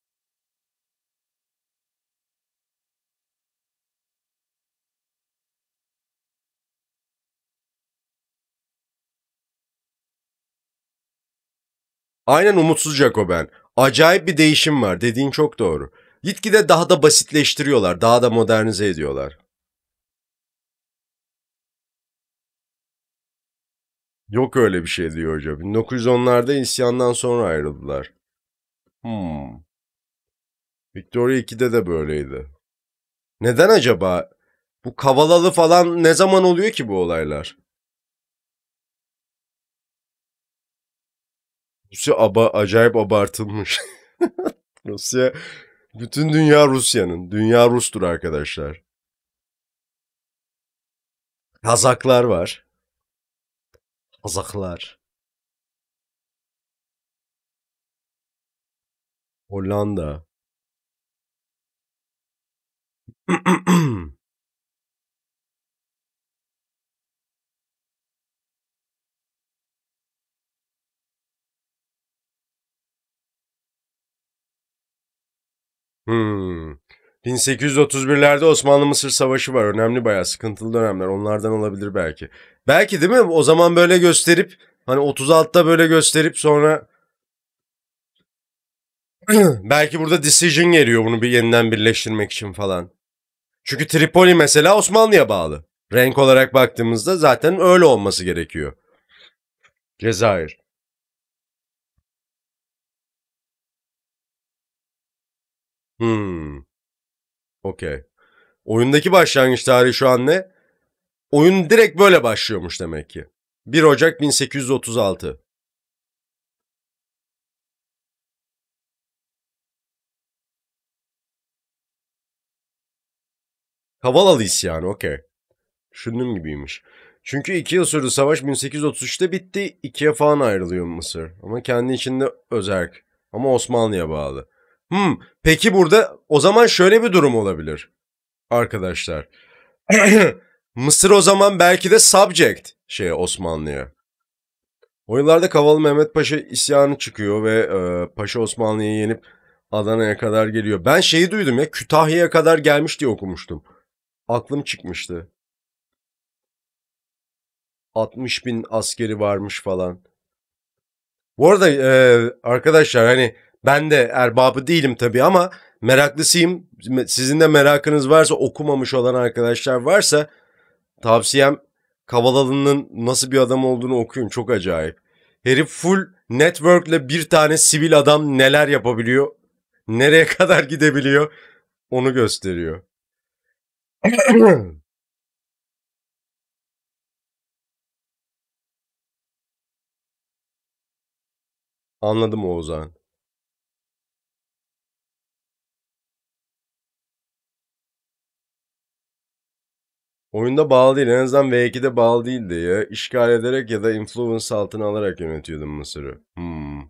Aynen umutsuz Jacoben. Acayip bir değişim var. Dediğin çok doğru. Gitgide daha da basitleştiriyorlar. Daha da modernize ediyorlar. Yok öyle bir şey diyor hoca. 1910'larda isyandan sonra ayrıldılar. Hmm. Victoria 2'de de böyleydi. Neden acaba? Bu kavalalı falan ne zaman oluyor ki bu olaylar? Rusya aba acayip abartılmış. Rusya bütün dünya Rusya'nın. Dünya Rus'tur arkadaşlar. Kazaklar var. Kazaklar. Hollanda. Hmm. 1831'lerde Osmanlı-Mısır Savaşı var. Önemli bayağı sıkıntılı dönemler. Onlardan olabilir belki. Belki değil mi? O zaman böyle gösterip hani 36'da böyle gösterip sonra belki burada decision geliyor bunu bir yeniden birleştirmek için falan. Çünkü Tripoli mesela Osmanlı'ya bağlı. Renk olarak baktığımızda zaten öyle olması gerekiyor. Cezayir. Hmm, Okay. Oyundaki başlangıç tarihi şu an ne? Oyun direkt böyle başlıyormuş demek ki. 1 Ocak 1836. Havalalı isyanı okey. Düşündüğüm gibiymiş. Çünkü iki yıl sürdü savaş 1833'te bitti. ikiye falan ayrılıyor Mısır. Ama kendi içinde özerk. Ama Osmanlı'ya bağlı. Hmm, peki burada o zaman şöyle bir durum olabilir arkadaşlar. Mısır o zaman belki de subject şey Osmanlı'ya. O yıllarda Kavalı Mehmet Paşa isyanı çıkıyor ve e, Paşa Osmanlı'yı yenip Adana'ya kadar geliyor. Ben şeyi duydum ya Kütahya'ya kadar gelmiş diye okumuştum. Aklım çıkmıştı. 60 bin askeri varmış falan. Bu arada e, arkadaşlar hani ben de erbabı değilim tabii ama meraklısıyım. Sizin de merakınız varsa okumamış olan arkadaşlar varsa tavsiyem Kavalalı'nın nasıl bir adam olduğunu okuyun. Çok acayip. Herif full network'le bir tane sivil adam neler yapabiliyor, nereye kadar gidebiliyor onu gösteriyor. Anladım Oğuzhan. Oyunda bağlı değil. En azından V2'de bağlı değildi ya. İşgal ederek ya da influence altına alarak yönetiyordum Mısır'ı. Hmm.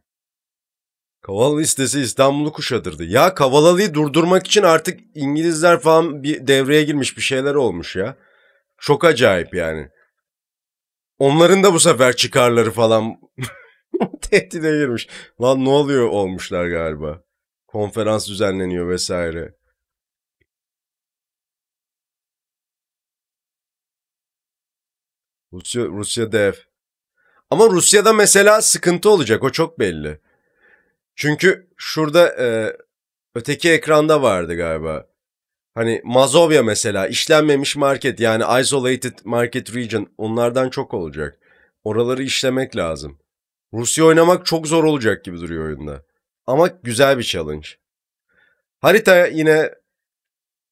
Kavala listesi İstanbul'u kuşatırdı. Ya Kavalalı'yı durdurmak için artık İngilizler falan bir devreye girmiş bir şeyler olmuş ya. Çok acayip yani. Onların da bu sefer çıkarları falan tehdide girmiş. Lan ne oluyor olmuşlar galiba. Konferans düzenleniyor vesaire. Rusya, Rusya dev. Ama Rusya'da mesela sıkıntı olacak o çok belli. Çünkü şurada e, öteki ekranda vardı galiba. Hani Mazovya mesela işlenmemiş market yani isolated market region onlardan çok olacak. Oraları işlemek lazım. Rusya oynamak çok zor olacak gibi duruyor oyunda. Ama güzel bir challenge. Harita yine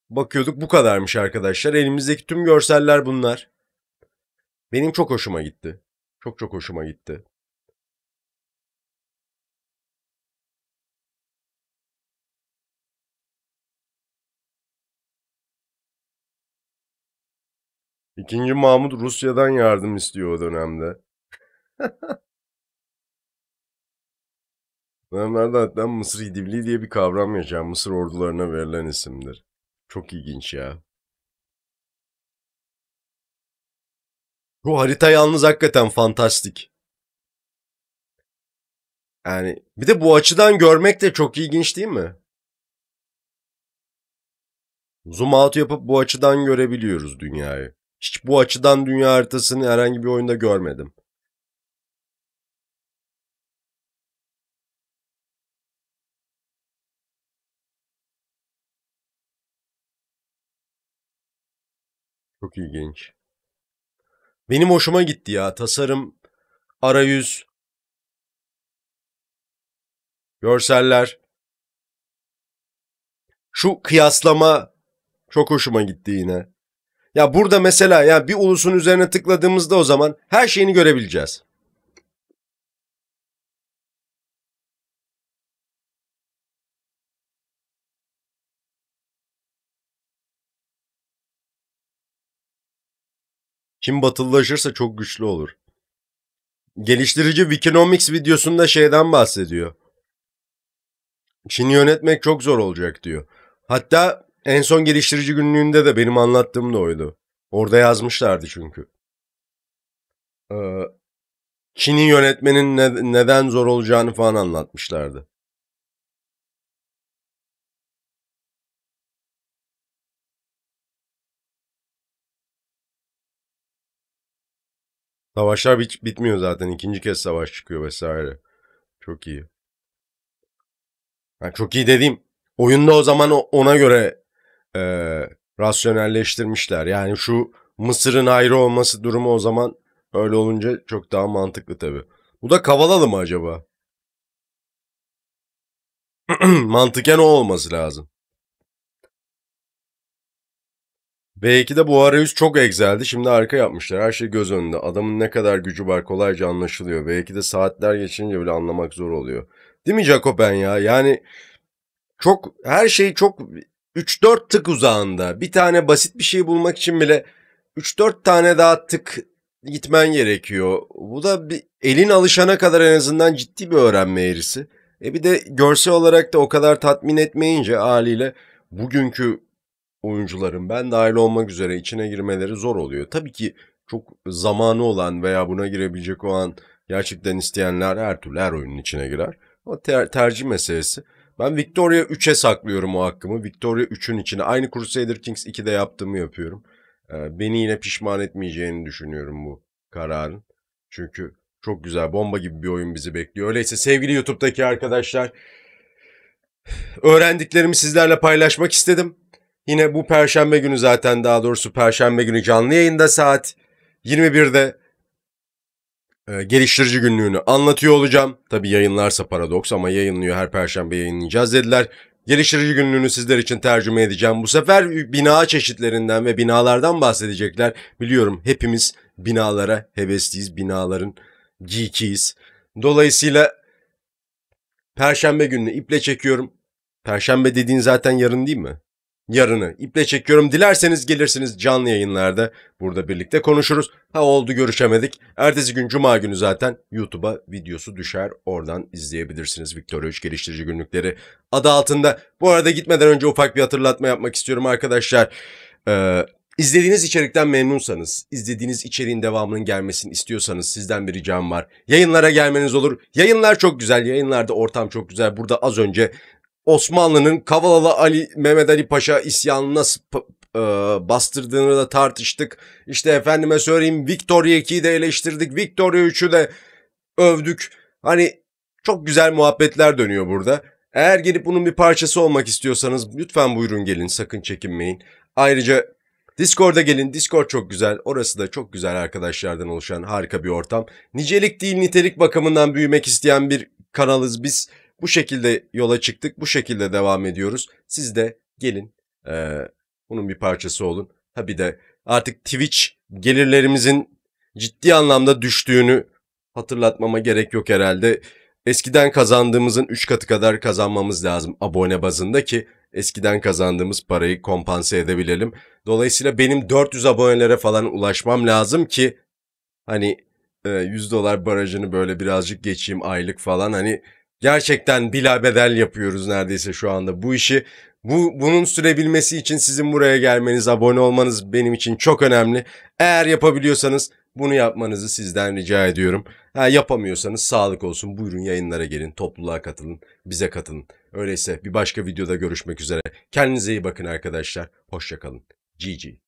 bakıyorduk bu kadarmış arkadaşlar. Elimizdeki tüm görseller bunlar. Benim çok hoşuma gitti. Çok çok hoşuma gitti. İkinci Mahmut Rusya'dan yardım istiyor o dönemde. Dönemlerde hatta Mısır İdibli diye bir kavram yaşayan Mısır ordularına verilen isimdir. Çok ilginç ya. Bu harita yalnız hakikaten fantastik. Yani bir de bu açıdan görmek de çok ilginç değil mi? Zoom out yapıp bu açıdan görebiliyoruz dünyayı. Hiç bu açıdan dünya haritasını herhangi bir oyunda görmedim. Çok ilginç. Benim hoşuma gitti ya. Tasarım, arayüz, görseller. Şu kıyaslama çok hoşuma gitti yine. Ya burada mesela ya bir ulusun üzerine tıkladığımızda o zaman her şeyini görebileceğiz. Kim batılılaşırsa çok güçlü olur. Geliştirici Wikinomics videosunda şeyden bahsediyor. Çin'i yönetmek çok zor olacak diyor. Hatta en son geliştirici günlüğünde de benim anlattığım da oydu. Orada yazmışlardı çünkü. Ee, Çin'i yönetmenin ne, neden zor olacağını falan anlatmışlardı. Savaşlar bit bitmiyor zaten. İkinci kez savaş çıkıyor vesaire. Çok iyi. Yani çok iyi dediğim oyunda o zaman ona göre e, rasyonelleştirmişler. Yani şu Mısır'ın ayrı olması durumu o zaman öyle olunca çok daha mantıklı tabi Bu da Kavalalı mı acaba? Mantıken o olması lazım. Belki de bu arayüz çok egzeldi. Şimdi arka yapmışlar. Her şey göz önünde. Adamın ne kadar gücü var kolayca anlaşılıyor. Belki de saatler geçince bile anlamak zor oluyor. Değil mi Jacoben ya? Yani çok her şey çok 3-4 tık uzağında. Bir tane basit bir şey bulmak için bile 3-4 tane daha tık gitmen gerekiyor. Bu da bir, elin alışana kadar en azından ciddi bir öğrenme eğrisi. E bir de görsel olarak da o kadar tatmin etmeyince haliyle bugünkü oyuncuların ben dahil olmak üzere içine girmeleri zor oluyor. Tabii ki çok zamanı olan veya buna girebilecek olan gerçekten isteyenler her türlü her oyunun içine girer. Ama ter- tercih meselesi. Ben Victoria 3'e saklıyorum o hakkımı. Victoria 3'ün içine. Aynı Crusader Kings 2'de yaptığımı yapıyorum. Ee, beni yine pişman etmeyeceğini düşünüyorum bu kararın. Çünkü çok güzel bomba gibi bir oyun bizi bekliyor. Öyleyse sevgili YouTube'daki arkadaşlar öğrendiklerimi sizlerle paylaşmak istedim. Yine bu perşembe günü zaten daha doğrusu perşembe günü canlı yayında saat 21'de e, geliştirici günlüğünü anlatıyor olacağım. Tabii yayınlarsa paradoks ama yayınlıyor her perşembe yayınlayacağız dediler. Geliştirici günlüğünü sizler için tercüme edeceğim. Bu sefer bina çeşitlerinden ve binalardan bahsedecekler. Biliyorum hepimiz binalara hevesliyiz, binaların geekiyiz. Dolayısıyla perşembe gününü iple çekiyorum. Perşembe dediğin zaten yarın değil mi? yarını iple çekiyorum. Dilerseniz gelirsiniz canlı yayınlarda. Burada birlikte konuşuruz. Ha oldu görüşemedik. Ertesi gün cuma günü zaten YouTube'a videosu düşer. Oradan izleyebilirsiniz Victoria 3 geliştirici günlükleri adı altında. Bu arada gitmeden önce ufak bir hatırlatma yapmak istiyorum arkadaşlar. Ee, İzlediğiniz içerikten memnunsanız, izlediğiniz içeriğin devamının gelmesini istiyorsanız sizden bir ricam var. Yayınlara gelmeniz olur. Yayınlar çok güzel, yayınlarda ortam çok güzel. Burada az önce Osmanlı'nın Kavalalı Ali Mehmet Ali Paşa isyanını nasıl e, bastırdığını da tartıştık. İşte efendime söyleyeyim Victoria 2'yi de eleştirdik. Victoria 3'ü de övdük. Hani çok güzel muhabbetler dönüyor burada. Eğer gelip bunun bir parçası olmak istiyorsanız lütfen buyurun gelin sakın çekinmeyin. Ayrıca Discord'a gelin. Discord çok güzel. Orası da çok güzel arkadaşlardan oluşan harika bir ortam. Nicelik değil nitelik bakımından büyümek isteyen bir kanalız biz. Bu şekilde yola çıktık, bu şekilde devam ediyoruz. Siz de gelin e, bunun bir parçası olun. Ha bir de artık Twitch gelirlerimizin ciddi anlamda düştüğünü hatırlatmama gerek yok herhalde. Eskiden kazandığımızın 3 katı kadar kazanmamız lazım abone bazında ki eskiden kazandığımız parayı kompanse edebilelim. Dolayısıyla benim 400 abonelere falan ulaşmam lazım ki hani 100 e, dolar barajını böyle birazcık geçeyim aylık falan hani Gerçekten bila bedel yapıyoruz neredeyse şu anda bu işi. Bu bunun sürebilmesi için sizin buraya gelmeniz, abone olmanız benim için çok önemli. Eğer yapabiliyorsanız bunu yapmanızı sizden rica ediyorum. Ha, yapamıyorsanız sağlık olsun. Buyurun yayınlara gelin, topluluğa katılın, bize katılın. Öyleyse bir başka videoda görüşmek üzere. Kendinize iyi bakın arkadaşlar. Hoşçakalın. GG.